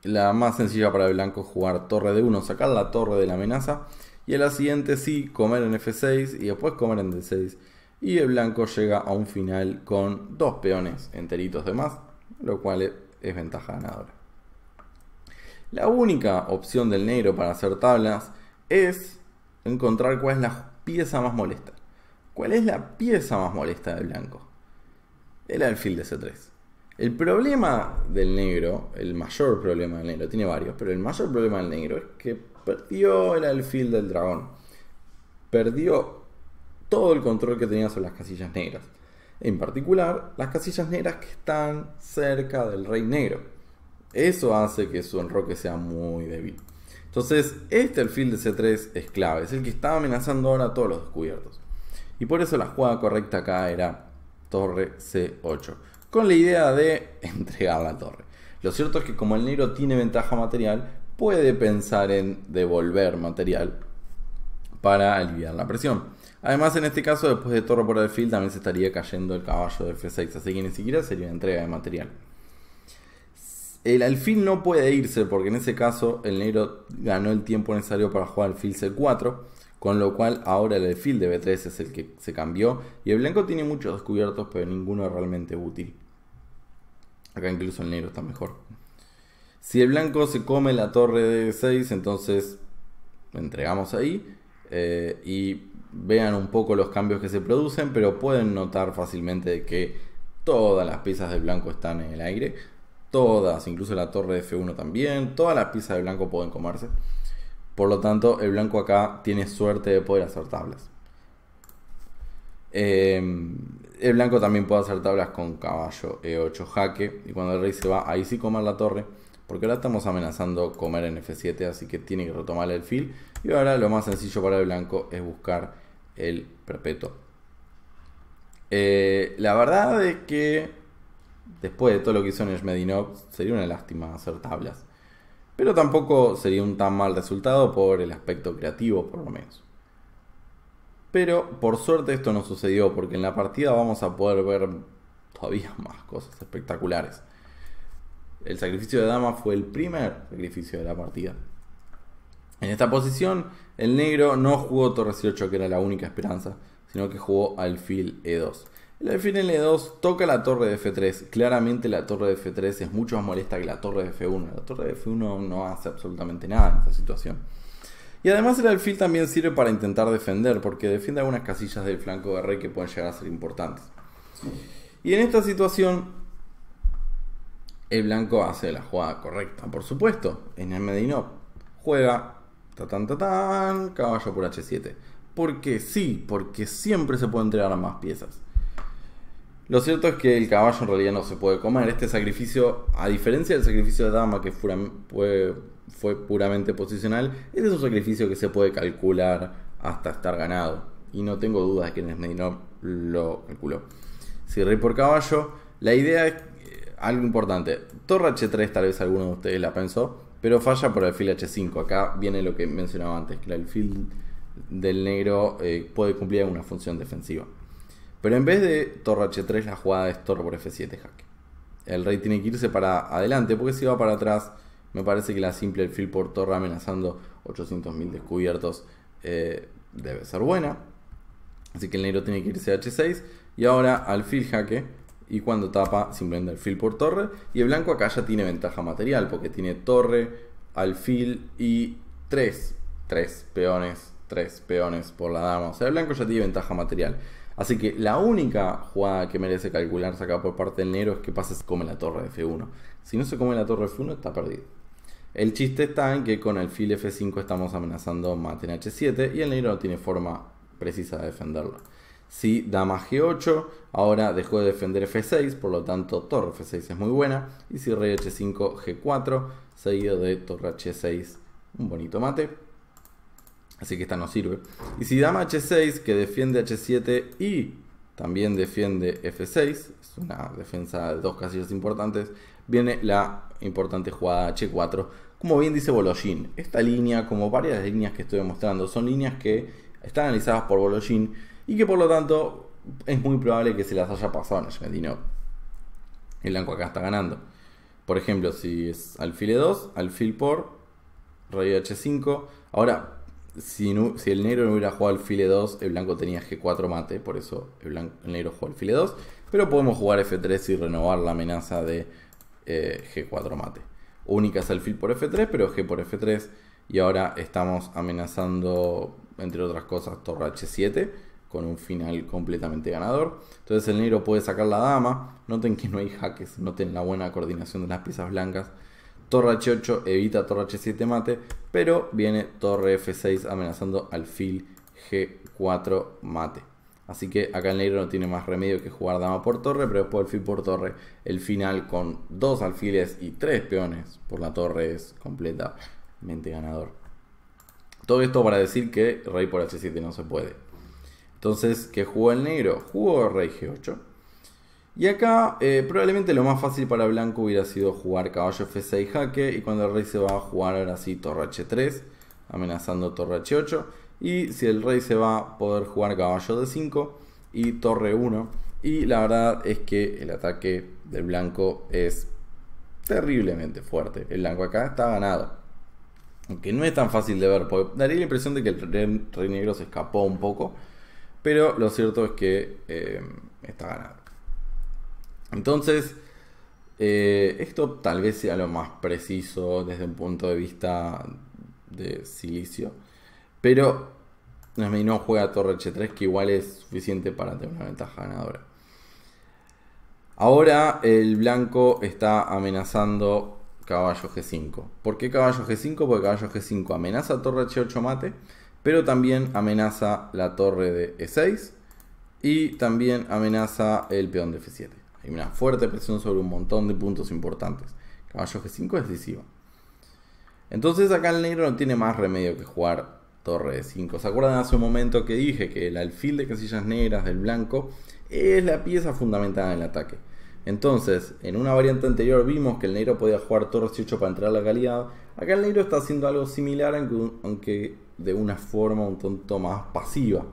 la más sencilla para el blanco es jugar torre de 1, sacar la torre de la amenaza. Y a la siguiente sí, comer en F6 y después comer en D6. Y el blanco llega a un final con dos peones enteritos de más, lo cual es ventaja ganadora. La única opción del negro para hacer tablas es encontrar cuál es la pieza más molesta. ¿Cuál es la pieza más molesta de blanco? El alfil de C3. El problema del negro, el mayor problema del negro, tiene varios, pero el mayor problema del negro es que perdió el alfil del dragón. Perdió todo el control que tenía sobre las casillas negras. En particular, las casillas negras que están cerca del rey negro. Eso hace que su enroque sea muy débil. Entonces, este alfil de C3 es clave, es el que está amenazando ahora todos los descubiertos. Y por eso la jugada correcta acá era torre C8 con la idea de entregar la torre. Lo cierto es que como el negro tiene ventaja material, puede pensar en devolver material para aliviar la presión. Además, en este caso, después de torre por alfil, también se estaría cayendo el caballo de F6, así que ni siquiera sería entrega de material. El alfil no puede irse porque en ese caso el negro ganó el tiempo necesario para jugar alfil C4, con lo cual ahora el alfil de B3 es el que se cambió y el blanco tiene muchos descubiertos pero ninguno realmente útil. Acá incluso el negro está mejor. Si el blanco se come la torre de 6, entonces entregamos ahí. Eh, y vean un poco los cambios que se producen, pero pueden notar fácilmente que todas las piezas de blanco están en el aire. Todas, incluso la torre de F1 también. Todas las piezas de blanco pueden comerse. Por lo tanto, el blanco acá tiene suerte de poder hacer tablas. Eh, el blanco también puede hacer tablas con caballo E8 eh, jaque. Y cuando el rey se va, ahí sí comer la torre. Porque ahora estamos amenazando comer en F7, así que tiene que retomar el fil. Y ahora lo más sencillo para el blanco es buscar el perpetuo. Eh, la verdad es que después de todo lo que hizo Medinov sería una lástima hacer tablas. Pero tampoco sería un tan mal resultado por el aspecto creativo, por lo menos. Pero por suerte esto no sucedió, porque en la partida vamos a poder ver todavía más cosas espectaculares. El sacrificio de dama fue el primer sacrificio de la partida. En esta posición, el negro no jugó torre C8, que era la única esperanza, sino que jugó alfil E2. El alfil en E2 toca la torre de F3. Claramente la torre de F3 es mucho más molesta que la torre de F1. La torre de F1 no hace absolutamente nada en esta situación. Y además el alfil también sirve para intentar defender, porque defiende algunas casillas del flanco de rey que pueden llegar a ser importantes. Y en esta situación, el blanco hace la jugada correcta, por supuesto, en el Medino. Juega ta tan, ta caballo por h7. Porque sí, porque siempre se pueden entregar más piezas. Lo cierto es que el caballo en realidad no se puede comer. Este sacrificio, a diferencia del sacrificio de dama que fuera. fue fue puramente posicional, este es un sacrificio que se puede calcular hasta estar ganado. Y no tengo dudas de que Nesneiro lo calculó. Si rey por caballo, la idea es eh, algo importante. Torre H3 tal vez alguno de ustedes la pensó, pero falla por el fil H5. Acá viene lo que mencionaba antes, que el alfil del negro eh, puede cumplir una función defensiva. Pero en vez de torre H3 la jugada es torre por F7 jaque. El rey tiene que irse para adelante porque si va para atrás me parece que la simple fill por torre amenazando 800.000 descubiertos eh, debe ser buena. Así que el negro tiene que irse a h6. Y ahora alfil jaque. Y cuando tapa, simplemente alfil por torre. Y el blanco acá ya tiene ventaja material. Porque tiene torre, alfil y 3. 3 peones. tres peones por la dama. O sea, el blanco ya tiene ventaja material. Así que la única jugada que merece calcularse acá por parte del negro es que pase come la torre de F1. Si no se come la torre F1, está perdido. El chiste está en que con el file F5 estamos amenazando mate en H7 y el negro no tiene forma precisa de defenderlo. Si dama G8, ahora dejó de defender F6, por lo tanto torre F6 es muy buena. Y si rey H5, G4, seguido de torre H6, un bonito mate. Así que esta no sirve. Y si dama H6, que defiende H7 y también defiende F6, es una defensa de dos casillas importantes, viene la importante jugada H4, como bien dice Bolojin, esta línea, como varias líneas que estoy mostrando, son líneas que están analizadas por Bolojin y que por lo tanto es muy probable que se las haya pasado en Argentino. El blanco acá está ganando. Por ejemplo, si es alfil E2, alfil por, rey H5. Ahora, si, el negro no hubiera jugado alfil E2, el blanco tenía G4 mate, por eso el, negro jugó alfil E2. Pero podemos jugar F3 y renovar la amenaza de eh, G4 mate. Únicas alfil por F3, pero G por F3. Y ahora estamos amenazando, entre otras cosas, torre H7 con un final completamente ganador. Entonces el negro puede sacar la dama. Noten que no hay jaques, noten la buena coordinación de las piezas blancas. Torre H8 evita torre H7 mate, pero viene torre F6 amenazando al alfil G4 mate. Así que acá el negro no tiene más remedio que jugar dama por torre, pero después alfil por torre. El final con dos alfiles y tres peones por la torre es completamente ganador. Todo esto para decir que rey por h7 no se puede. Entonces, ¿qué jugó el negro? Jugó rey g8. Y acá eh, probablemente lo más fácil para blanco hubiera sido jugar caballo f6 jaque y cuando el rey se va a jugar ahora sí torre h3 amenazando torre h8 y si el rey se va, a poder jugar caballo de 5 y torre 1. Y la verdad es que el ataque del blanco es terriblemente fuerte. El blanco acá está ganado. Aunque no es tan fácil de ver, porque daría la impresión de que el rey, negro se escapó un poco. Pero lo cierto es que eh, está ganado. Entonces, eh, esto tal vez sea lo más preciso desde un punto de vista de silicio. Pero no juega torre H3, que igual es suficiente para tener una ventaja ganadora. Ahora el blanco está amenazando caballo G5. ¿Por qué caballo G5? Porque caballo G5 amenaza torre H8 mate, pero también amenaza la torre de E6 y también amenaza el peón de F7. Hay una fuerte presión sobre un montón de puntos importantes. Caballo G5 es decisivo. Entonces acá el negro no tiene más remedio que jugar torre de 5. ¿Se acuerdan hace un momento que dije que el alfil de casillas negras del blanco es la pieza fundamental en el ataque? Entonces, en una variante anterior vimos que el negro podía jugar torre c 8 para entrar a la calidad. Acá el negro está haciendo algo similar, aunque de una forma un tanto más pasiva.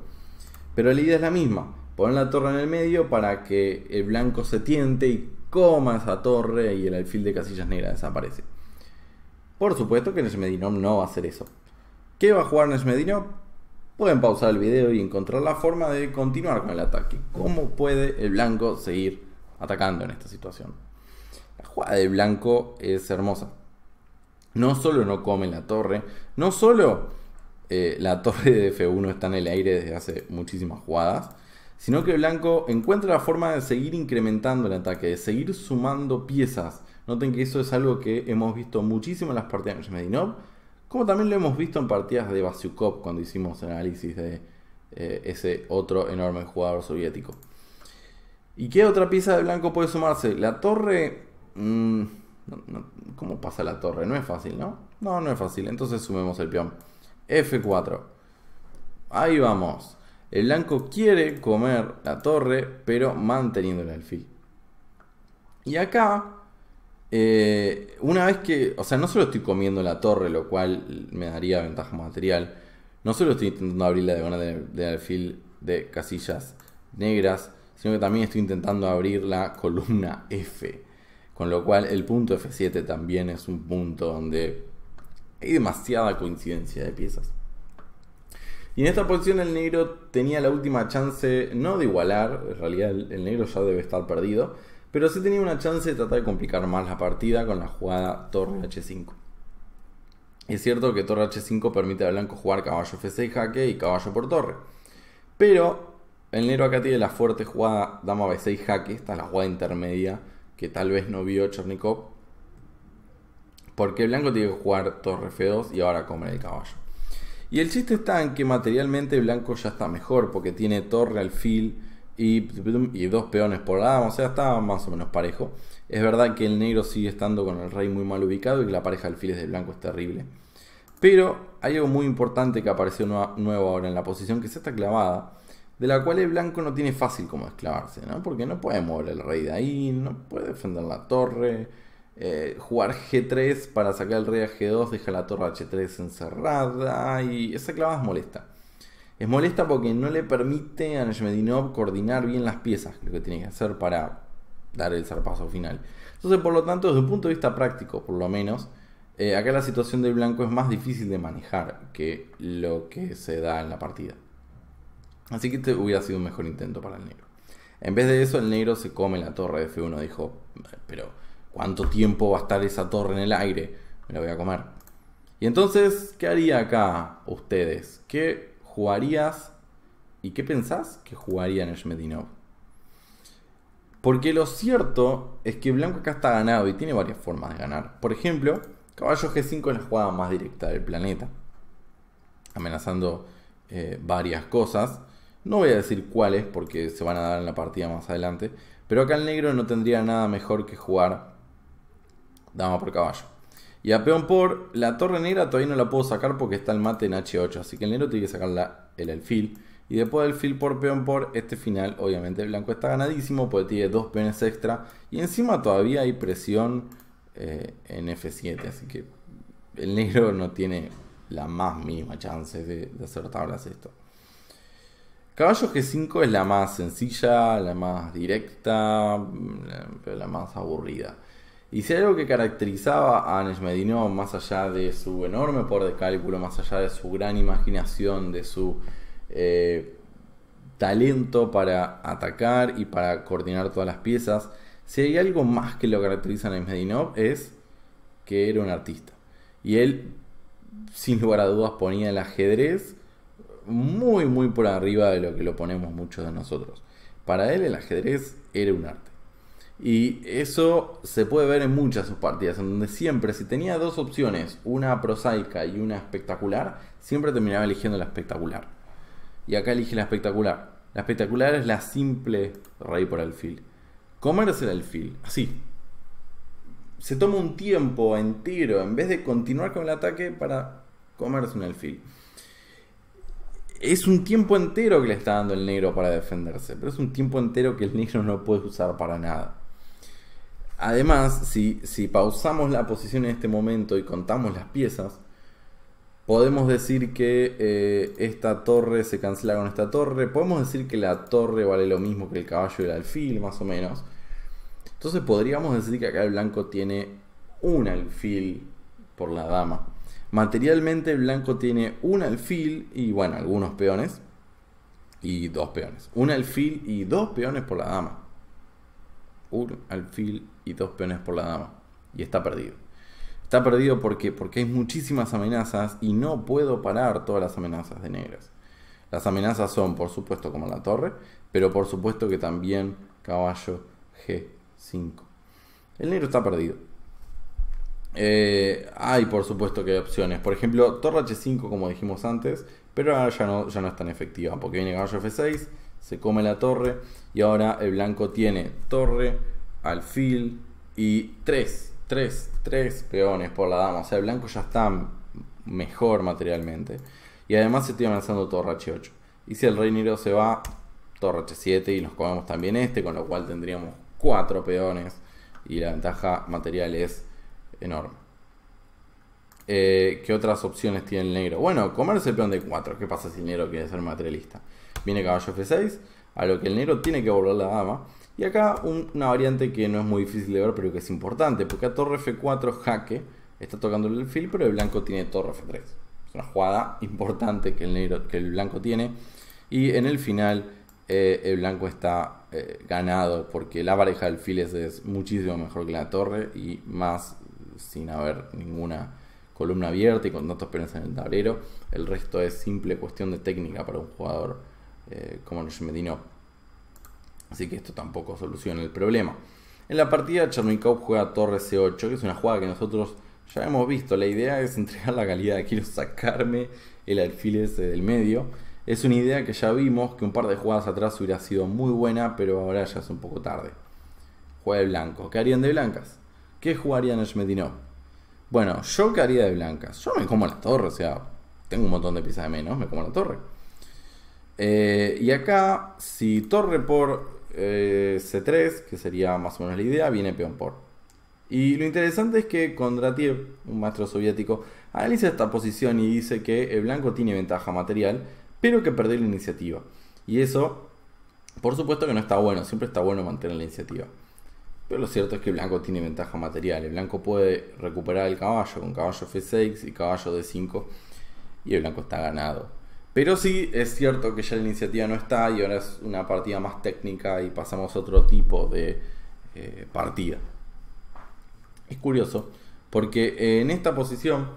Pero la idea es la misma. Poner la torre en el medio para que el blanco se tiente y coma esa torre y el alfil de casillas negras desaparece. Por supuesto que el Medinom no va a hacer eso. ¿Qué va a jugar Nes Pueden pausar el video y encontrar la forma de continuar con el ataque. ¿Cómo puede el blanco seguir atacando en esta situación? La jugada de blanco es hermosa. No solo no come la torre, no solo eh, la torre de F1 está en el aire desde hace muchísimas jugadas, sino que el Blanco encuentra la forma de seguir incrementando el ataque, de seguir sumando piezas. Noten que eso es algo que hemos visto muchísimo en las partidas de Medinov como también lo hemos visto en partidas de Vasyukov cuando hicimos el análisis de eh, ese otro enorme jugador soviético. ¿Y qué otra pieza de blanco puede sumarse? La torre... Mm, ¿Cómo pasa la torre? No es fácil, ¿no? No, no es fácil. Entonces sumemos el peón. F4. Ahí vamos. El blanco quiere comer la torre, pero manteniendo el alfil. Y acá eh, una vez que, o sea, no solo estoy comiendo la torre, lo cual me daría ventaja material, no solo estoy intentando abrir la diagonal de, de alfil de casillas negras, sino que también estoy intentando abrir la columna F. Con lo cual el punto F7 también es un punto donde hay demasiada coincidencia de piezas. Y en esta posición el negro tenía la última chance, no de igualar, en realidad el negro ya debe estar perdido, pero sí tenía una chance de tratar de complicar más la partida con la jugada torre h5. Es cierto que torre h5 permite a blanco jugar caballo f6 jaque y caballo por torre. Pero el negro acá tiene la fuerte jugada dama b6 jaque. Esta es la jugada intermedia que tal vez no vio Chernikov. Porque blanco tiene que jugar torre f2 y ahora come el caballo. Y el chiste está en que materialmente blanco ya está mejor porque tiene torre al alfil y, dos peones por dama, o sea, está más o menos parejo. Es verdad que el negro sigue estando con el rey muy mal ubicado y que la pareja de alfiles de blanco es terrible. Pero hay algo muy importante que apareció nuevo ahora en la posición, que es esta clavada, de la cual el blanco no tiene fácil como esclavarse, ¿no? Porque no puede mover el rey de ahí, no puede defender la torre, eh, jugar G3 para sacar el rey a G2 deja la torre H3 encerrada y esa clavada es molesta. Es molesta porque no le permite a Neshmedinov coordinar bien las piezas, lo que tiene que hacer para dar el zarpazo final. Entonces, por lo tanto, desde un punto de vista práctico, por lo menos, eh, acá la situación del blanco es más difícil de manejar que lo que se da en la partida. Así que este hubiera sido un mejor intento para el negro. En vez de eso, el negro se come la torre de F1. Dijo, pero ¿cuánto tiempo va a estar esa torre en el aire? Me la voy a comer. Y entonces, ¿qué haría acá ustedes? ¿Qué ¿Jugarías y qué pensás que jugaría en el Shmedinov? Porque lo cierto es que Blanco acá está ganado y tiene varias formas de ganar. Por ejemplo, caballo G5 es la jugada más directa del planeta, amenazando eh, varias cosas. No voy a decir cuáles porque se van a dar en la partida más adelante, pero acá el negro no tendría nada mejor que jugar dama por caballo. Y a peón por, la torre negra todavía no la puedo sacar porque está el mate en H8. Así que el negro tiene que sacar el alfil. Y después del alfil por peón por, este final, obviamente el blanco está ganadísimo porque tiene dos peones extra. Y encima todavía hay presión eh, en F7. Así que el negro no tiene la más mínima chance de, de hacer tablas esto. Caballo G5 es la más sencilla, la más directa, mm, pero la más aburrida. Y si hay algo que caracterizaba a Anesh más allá de su enorme poder de cálculo, más allá de su gran imaginación, de su eh, talento para atacar y para coordinar todas las piezas, si hay algo más que lo caracteriza a Anesh es que era un artista. Y él, sin lugar a dudas, ponía el ajedrez muy, muy por arriba de lo que lo ponemos muchos de nosotros. Para él el ajedrez era un arte. Y eso se puede ver en muchas sus partidas, en donde siempre, si tenía dos opciones, una prosaica y una espectacular, siempre terminaba eligiendo la espectacular. Y acá elige la espectacular. La espectacular es la simple rey por alfil. Comerse el alfil, así. Se toma un tiempo entero, en vez de continuar con el ataque, para comerse un alfil. Es un tiempo entero que le está dando el negro para defenderse, pero es un tiempo entero que el negro no puede usar para nada. Además, si, pausamos la posición en este momento y contamos las piezas, podemos decir que eh, esta torre se cancela con esta torre. Podemos decir que la torre vale lo mismo que el caballo y el alfil, más o menos. Entonces podríamos decir que acá el blanco tiene un alfil por la dama. Materialmente el blanco tiene un alfil y bueno, algunos peones y dos peones. Un alfil y dos peones por la dama un alfil y dos peones por la dama. Y está perdido. Está perdido porque, porque hay muchísimas amenazas y no puedo parar todas las amenazas de negras. Las amenazas son, por supuesto, como la torre, pero por supuesto que también caballo G5. El negro está perdido. Eh, hay, por supuesto, que hay opciones. Por ejemplo, torre H5, como dijimos antes, pero ahora ya no, ya no es tan efectiva porque viene caballo F6, se come la torre y ahora el blanco tiene torre, alfil y 3 tres, tres peones por la dama. O sea, el blanco ya está mejor materialmente. Y además se tiene avanzando torre H8. Y si el rey negro se va, torre H7 y nos comemos también este, con lo cual tendríamos cuatro peones. Y la ventaja material es enorme. Eh, ¿Qué otras opciones tiene el negro? Bueno, comerse el peón de 4. ¿Qué pasa si el negro quiere ser materialista? Viene caballo F6 a lo que el negro tiene que volver la dama. Y acá una variante que no es muy difícil de ver, pero que es importante, porque a torre F4 jaque está tocando el fil pero el blanco tiene torre F3. Es una jugada importante que el, negro, que el blanco tiene. Y en el final eh, el blanco está eh, ganado, porque la pareja de alfiles es muchísimo mejor que la torre y más sin haber ninguna columna abierta y con tanta experiencia en el tablero. El resto es simple cuestión de técnica para un jugador eh, como el Medino Así que esto tampoco soluciona el problema. En la partida Chernikov juega torre C8, que es una jugada que nosotros ya hemos visto. La idea es entregar la calidad de quiero sacarme el alfil eh, del medio. Es una idea que ya vimos que un par de jugadas atrás hubiera sido muy buena, pero ahora ya es un poco tarde. Juega de blanco. ¿Qué harían de blancas? ¿Qué jugarían Shmetinov? Bueno, yo qué haría de blancas. Yo me como la torre, o sea, tengo un montón de piezas de menos, me como la torre. Eh, y acá, si torre por eh, C3, que sería más o menos la idea, viene peón por. Y lo interesante es que Kondratiev, un maestro soviético, analiza esta posición y dice que el blanco tiene ventaja material, pero que perder la iniciativa. Y eso, por supuesto que no está bueno, siempre está bueno mantener la iniciativa. Pero lo cierto es que el blanco tiene ventaja material. El blanco puede recuperar el caballo con caballo F6 y caballo D5. Y el blanco está ganado. Pero sí es cierto que ya la iniciativa no está y ahora es una partida más técnica y pasamos a otro tipo de eh, partida. Es curioso, porque eh, en esta posición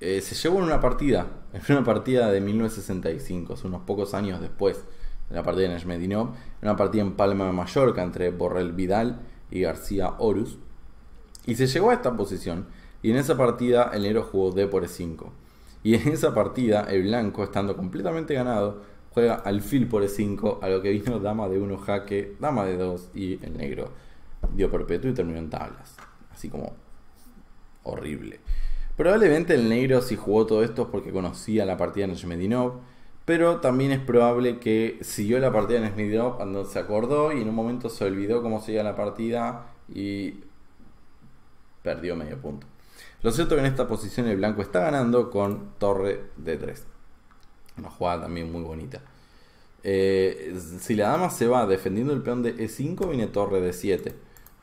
eh, se llevó en una partida, en una partida de 1965, unos pocos años después de la partida de en una partida en Palma de Mallorca entre Borrell Vidal y García Horus. Y se llegó a esta posición y en esa partida el negro jugó D por E5. Y en esa partida, el blanco, estando completamente ganado, juega al FIL por E5, a lo que vino dama de 1 jaque, dama de 2 y el negro dio perpetuo y terminó en tablas. Así como horrible. Probablemente el negro si jugó todo esto porque conocía la partida de Smedinov. pero también es probable que siguió la partida de Smedinov cuando se acordó y en un momento se olvidó cómo seguía la partida y perdió medio punto. Lo cierto es que en esta posición el blanco está ganando con torre d3. Una jugada también muy bonita. Eh, si la dama se va defendiendo el peón de e5, viene torre d7.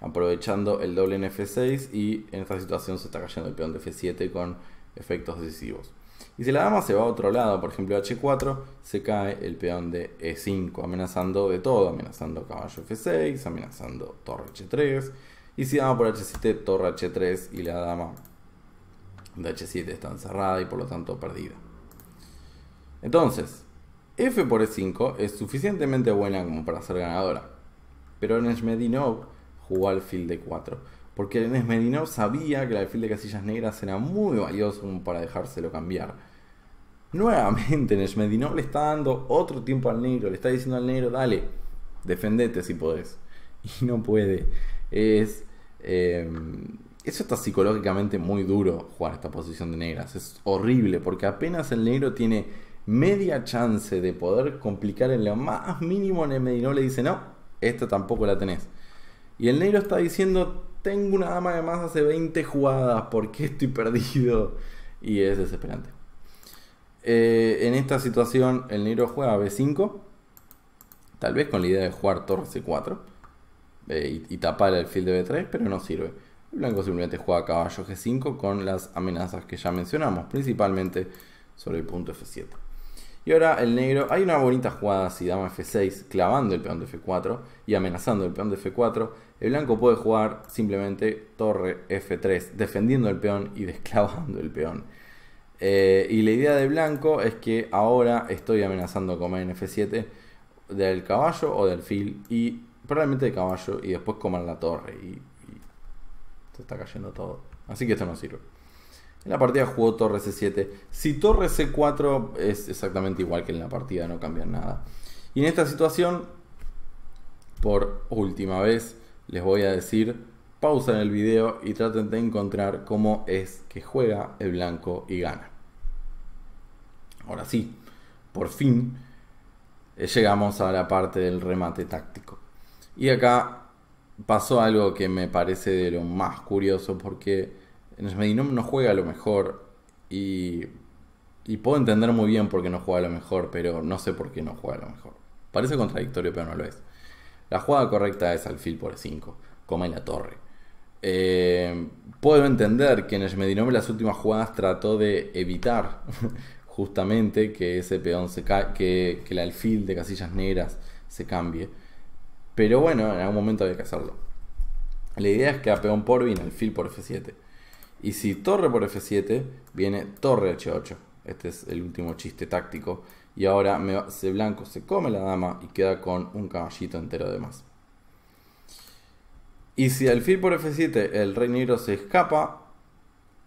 Aprovechando el doble en f6 y en esta situación se está cayendo el peón de f7 con efectos decisivos. Y si la dama se va a otro lado, por ejemplo h4, se cae el peón de e5, amenazando de todo, amenazando caballo f6, amenazando torre h3. Y si dama por h7, torre h3 y la dama de H7 está encerrada y por lo tanto perdida. Entonces, F por E5 es suficientemente buena como para ser ganadora. Pero Nesmedinov jugó al field de 4. Porque Nesmedinov sabía que el fil de casillas negras era muy valioso para dejárselo cambiar. Nuevamente, Nesmedinov le está dando otro tiempo al negro. Le está diciendo al negro, dale, defendete si podés. Y no puede. Es. Em, eso está psicológicamente muy duro jugar esta posición de negras. Es horrible porque apenas el negro tiene media chance de poder complicar en lo más mínimo en el no le dice, no, esta tampoco la tenés. Y el negro está diciendo, tengo una dama de más hace 20 jugadas, ¿por qué estoy perdido? Y es desesperante. Eh, en esta situación el negro juega B5, tal vez con la idea de jugar torre C4 eh, y, tapar el field de B3, pero no sirve. El blanco simplemente juega caballo g5 con las amenazas que ya mencionamos, principalmente sobre el punto f7. Y ahora el negro, hay una bonita jugada si dama f6 clavando el peón de f4 y amenazando el peón de f4. El blanco puede jugar simplemente torre f3, defendiendo el peón y desclavando el peón. Eh, y la idea de blanco es que ahora estoy amenazando comer en f7 del caballo o del fil y probablemente de caballo y después comer la torre. Y se está cayendo todo. Así que esto no sirve. En la partida jugó torre C7. Si torre C4 es exactamente igual que en la partida, no cambia nada. Y en esta situación, por última vez, les voy a decir, pausen el video y traten de encontrar cómo es que juega el blanco y gana. Ahora sí, por fin, llegamos a la parte del remate táctico. Y acá pasó algo que me parece de lo más curioso porque Nesmedinom no juega a lo mejor y, puedo entender muy bien por qué no juega a lo mejor, pero no sé por qué no juega a lo mejor. Parece contradictorio, pero no lo es. La jugada correcta es alfil por 5, coma en la torre. Eh, puedo entender que Nesmedinom en las últimas jugadas trató de evitar justamente que ese peón que el alfil de casillas negras se cambie pero bueno, en algún momento había que hacerlo. La idea es que a peón por viene el fill por F7. Y si torre por F7, viene torre H8. Este es el último chiste táctico. Y ahora me blanco se come la dama y queda con un caballito entero de más. Y si al fil por F7 el rey negro se escapa,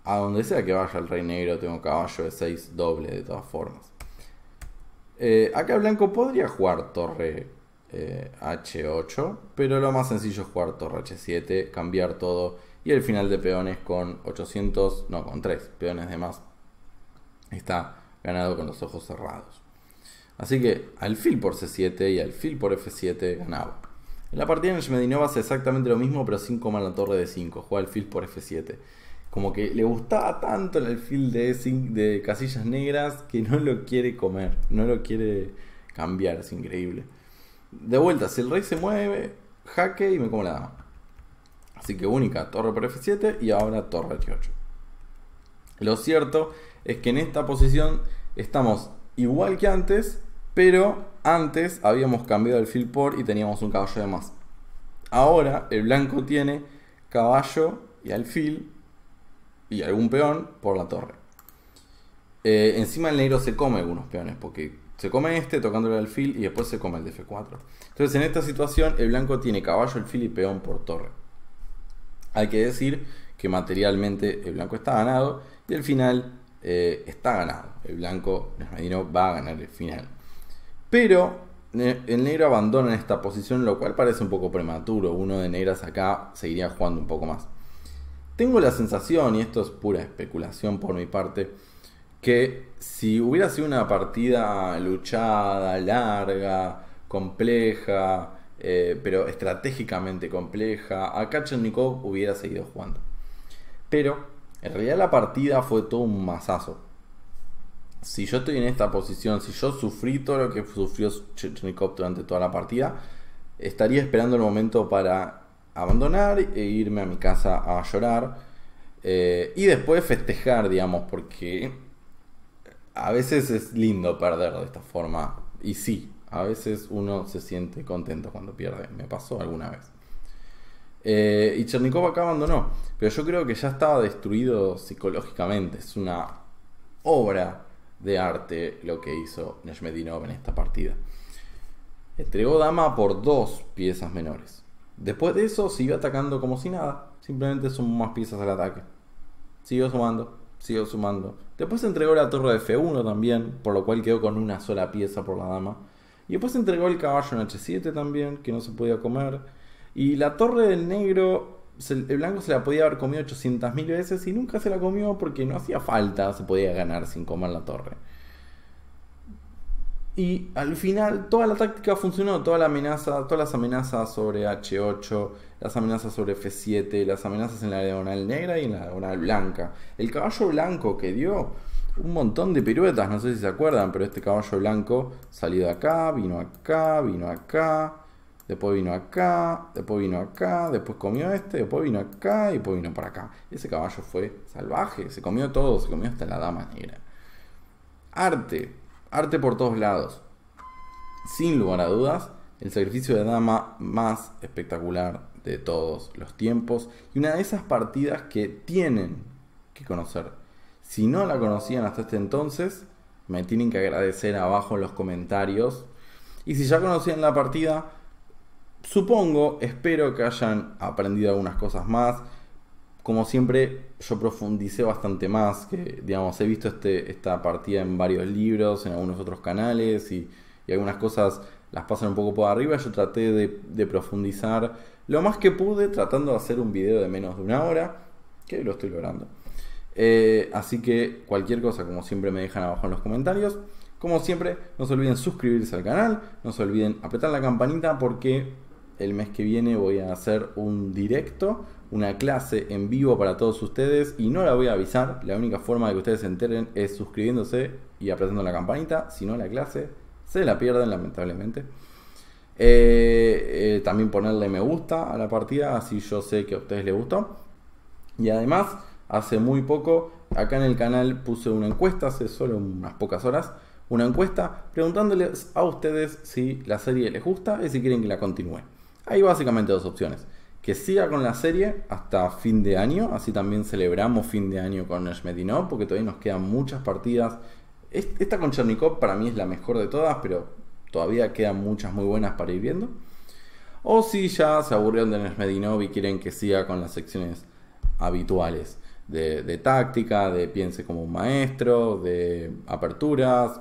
a donde sea que vaya el rey negro, tengo caballo de 6 doble de todas formas. Eh, acá blanco podría jugar torre H8, pero lo más sencillo es jugar torre H7, cambiar todo y el final de peones con 800, no, con 3 peones de más está ganado con los ojos cerrados. Así que alfil por C7 y alfil por F7 ganaba. En la partida en Medinova hace exactamente lo mismo, pero sin coma la torre de 5. Juega alfil por F7. Como que le gustaba tanto el alfil de, de casillas negras que no lo quiere comer, no lo quiere cambiar, es increíble. De vuelta, si el rey se mueve, jaque y me como la dama. Así que única, torre por F7 y ahora torre H8. Lo cierto es que en esta posición estamos igual que antes, pero antes habíamos cambiado el fil por y teníamos un caballo de más. Ahora el blanco tiene caballo y alfil y algún peón por la torre. Eh, encima el negro se come algunos peones porque se come este tocándole al alfil y después se come el de 4 Entonces en esta situación el blanco tiene caballo, fil y peón por torre. Hay que decir que materialmente el blanco está ganado y el final eh, está ganado. El blanco va a ganar el final. Pero el negro abandona esta posición, lo cual parece un poco prematuro. Uno de negras acá seguiría jugando un poco más. Tengo la sensación, y esto es pura especulación por mi parte, que si hubiera sido una partida luchada, larga, compleja, eh, pero estratégicamente compleja, acá Chernikov hubiera seguido jugando. Pero en realidad la partida fue todo un masazo. Si yo estoy en esta posición, si yo sufrí todo lo que sufrió Chernikov durante toda la partida, estaría esperando el momento para abandonar e irme a mi casa a llorar. Eh, y después festejar, digamos, porque a veces es lindo perder de esta forma. Y sí, a veces uno se siente contento cuando pierde. Me pasó alguna vez. Eh, y Chernikov acá abandonó. Pero yo creo que ya estaba destruido psicológicamente. Es una obra de arte lo que hizo Neshmedinov en esta partida. Entregó dama por dos piezas menores. Después de eso siguió atacando como si nada. Simplemente sumó más piezas al ataque. Siguió sumando. Sigo sumando. Después entregó la torre de F1 también, por lo cual quedó con una sola pieza por la dama. Y después entregó el caballo en H7 también, que no se podía comer. Y la torre del negro, el blanco se la podía haber comido 800.000 veces y nunca se la comió porque no hacía falta, se podía ganar sin comer la torre. Y al final toda la táctica funcionó, toda la amenaza, todas las amenazas sobre H8, las amenazas sobre F7, las amenazas en la diagonal negra y en la diagonal blanca. El caballo blanco que dio un montón de piruetas, no sé si se acuerdan, pero este caballo blanco salió de acá, vino acá, vino acá, después vino acá, después vino acá, después comió este, después vino acá y después vino para acá. Ese caballo fue salvaje, se comió todo, se comió hasta la dama negra. Arte, Arte por todos lados. Sin lugar a dudas, el sacrificio de dama más espectacular de todos los tiempos y una de esas partidas que tienen que conocer. Si no la conocían hasta este entonces, me tienen que agradecer abajo en los comentarios. Y si ya conocían la partida, supongo, espero que hayan aprendido algunas cosas más, como siempre, yo profundicé bastante más, que digamos, he visto este, esta partida en varios libros, en algunos otros canales y, algunas cosas las pasan un poco por arriba. Yo traté de, profundizar lo más que pude, tratando de hacer un video de menos de una hora, que lo estoy logrando. Eh, así que cualquier cosa, como siempre, me dejan abajo en los comentarios. Como siempre, no se olviden suscribirse al canal, no se olviden apretar la campanita porque el mes que viene voy a hacer un directo, una clase en vivo para todos ustedes y no la voy a avisar. La única forma de que ustedes se enteren es suscribiéndose y apretando la campanita. Si no, la clase se la pierden lamentablemente. Eh, eh, también ponerle me gusta a la partida, así yo sé que a ustedes les gustó. Y además, hace muy poco, acá en el canal puse una encuesta, hace solo unas pocas horas, una encuesta preguntándoles a ustedes si la serie les gusta y si quieren que la continúe. Hay básicamente dos opciones. Que siga con la serie hasta fin de año, así también celebramos fin de año con Nesmedinov. porque todavía nos quedan muchas partidas. Esta con Chernikov para mí es la mejor de todas, pero todavía quedan muchas muy buenas para ir viendo. O si ya se aburrieron de Nesmedinov y quieren que siga con las secciones habituales de, táctica, de piense como un maestro, de aperturas.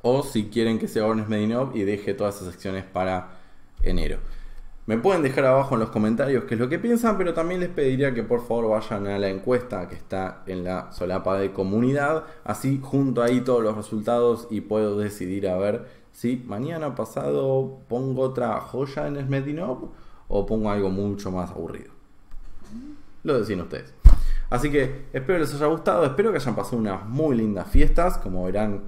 O si quieren que sea un Nesmedinov y deje todas esas secciones para enero. Me pueden dejar abajo en los comentarios qué es lo que piensan, pero también les pediría que por favor vayan a la encuesta que está en la solapa de comunidad. Así junto ahí todos los resultados y puedo decidir a ver si mañana pasado pongo otra joya en Smetinov o pongo algo mucho más aburrido. Lo decían ustedes. Así que espero les haya gustado, espero que hayan pasado unas muy lindas fiestas. Como verán,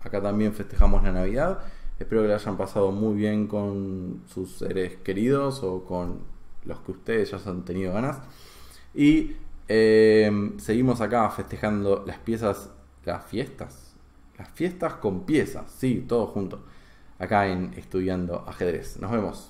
acá también festejamos la Navidad. Espero que la hayan pasado muy bien con sus seres queridos o con los que ustedes ya han tenido ganas. Y eh, seguimos acá festejando las piezas, las fiestas. Las fiestas con piezas, sí, todo junto. Acá en Estudiando Ajedrez. Nos vemos.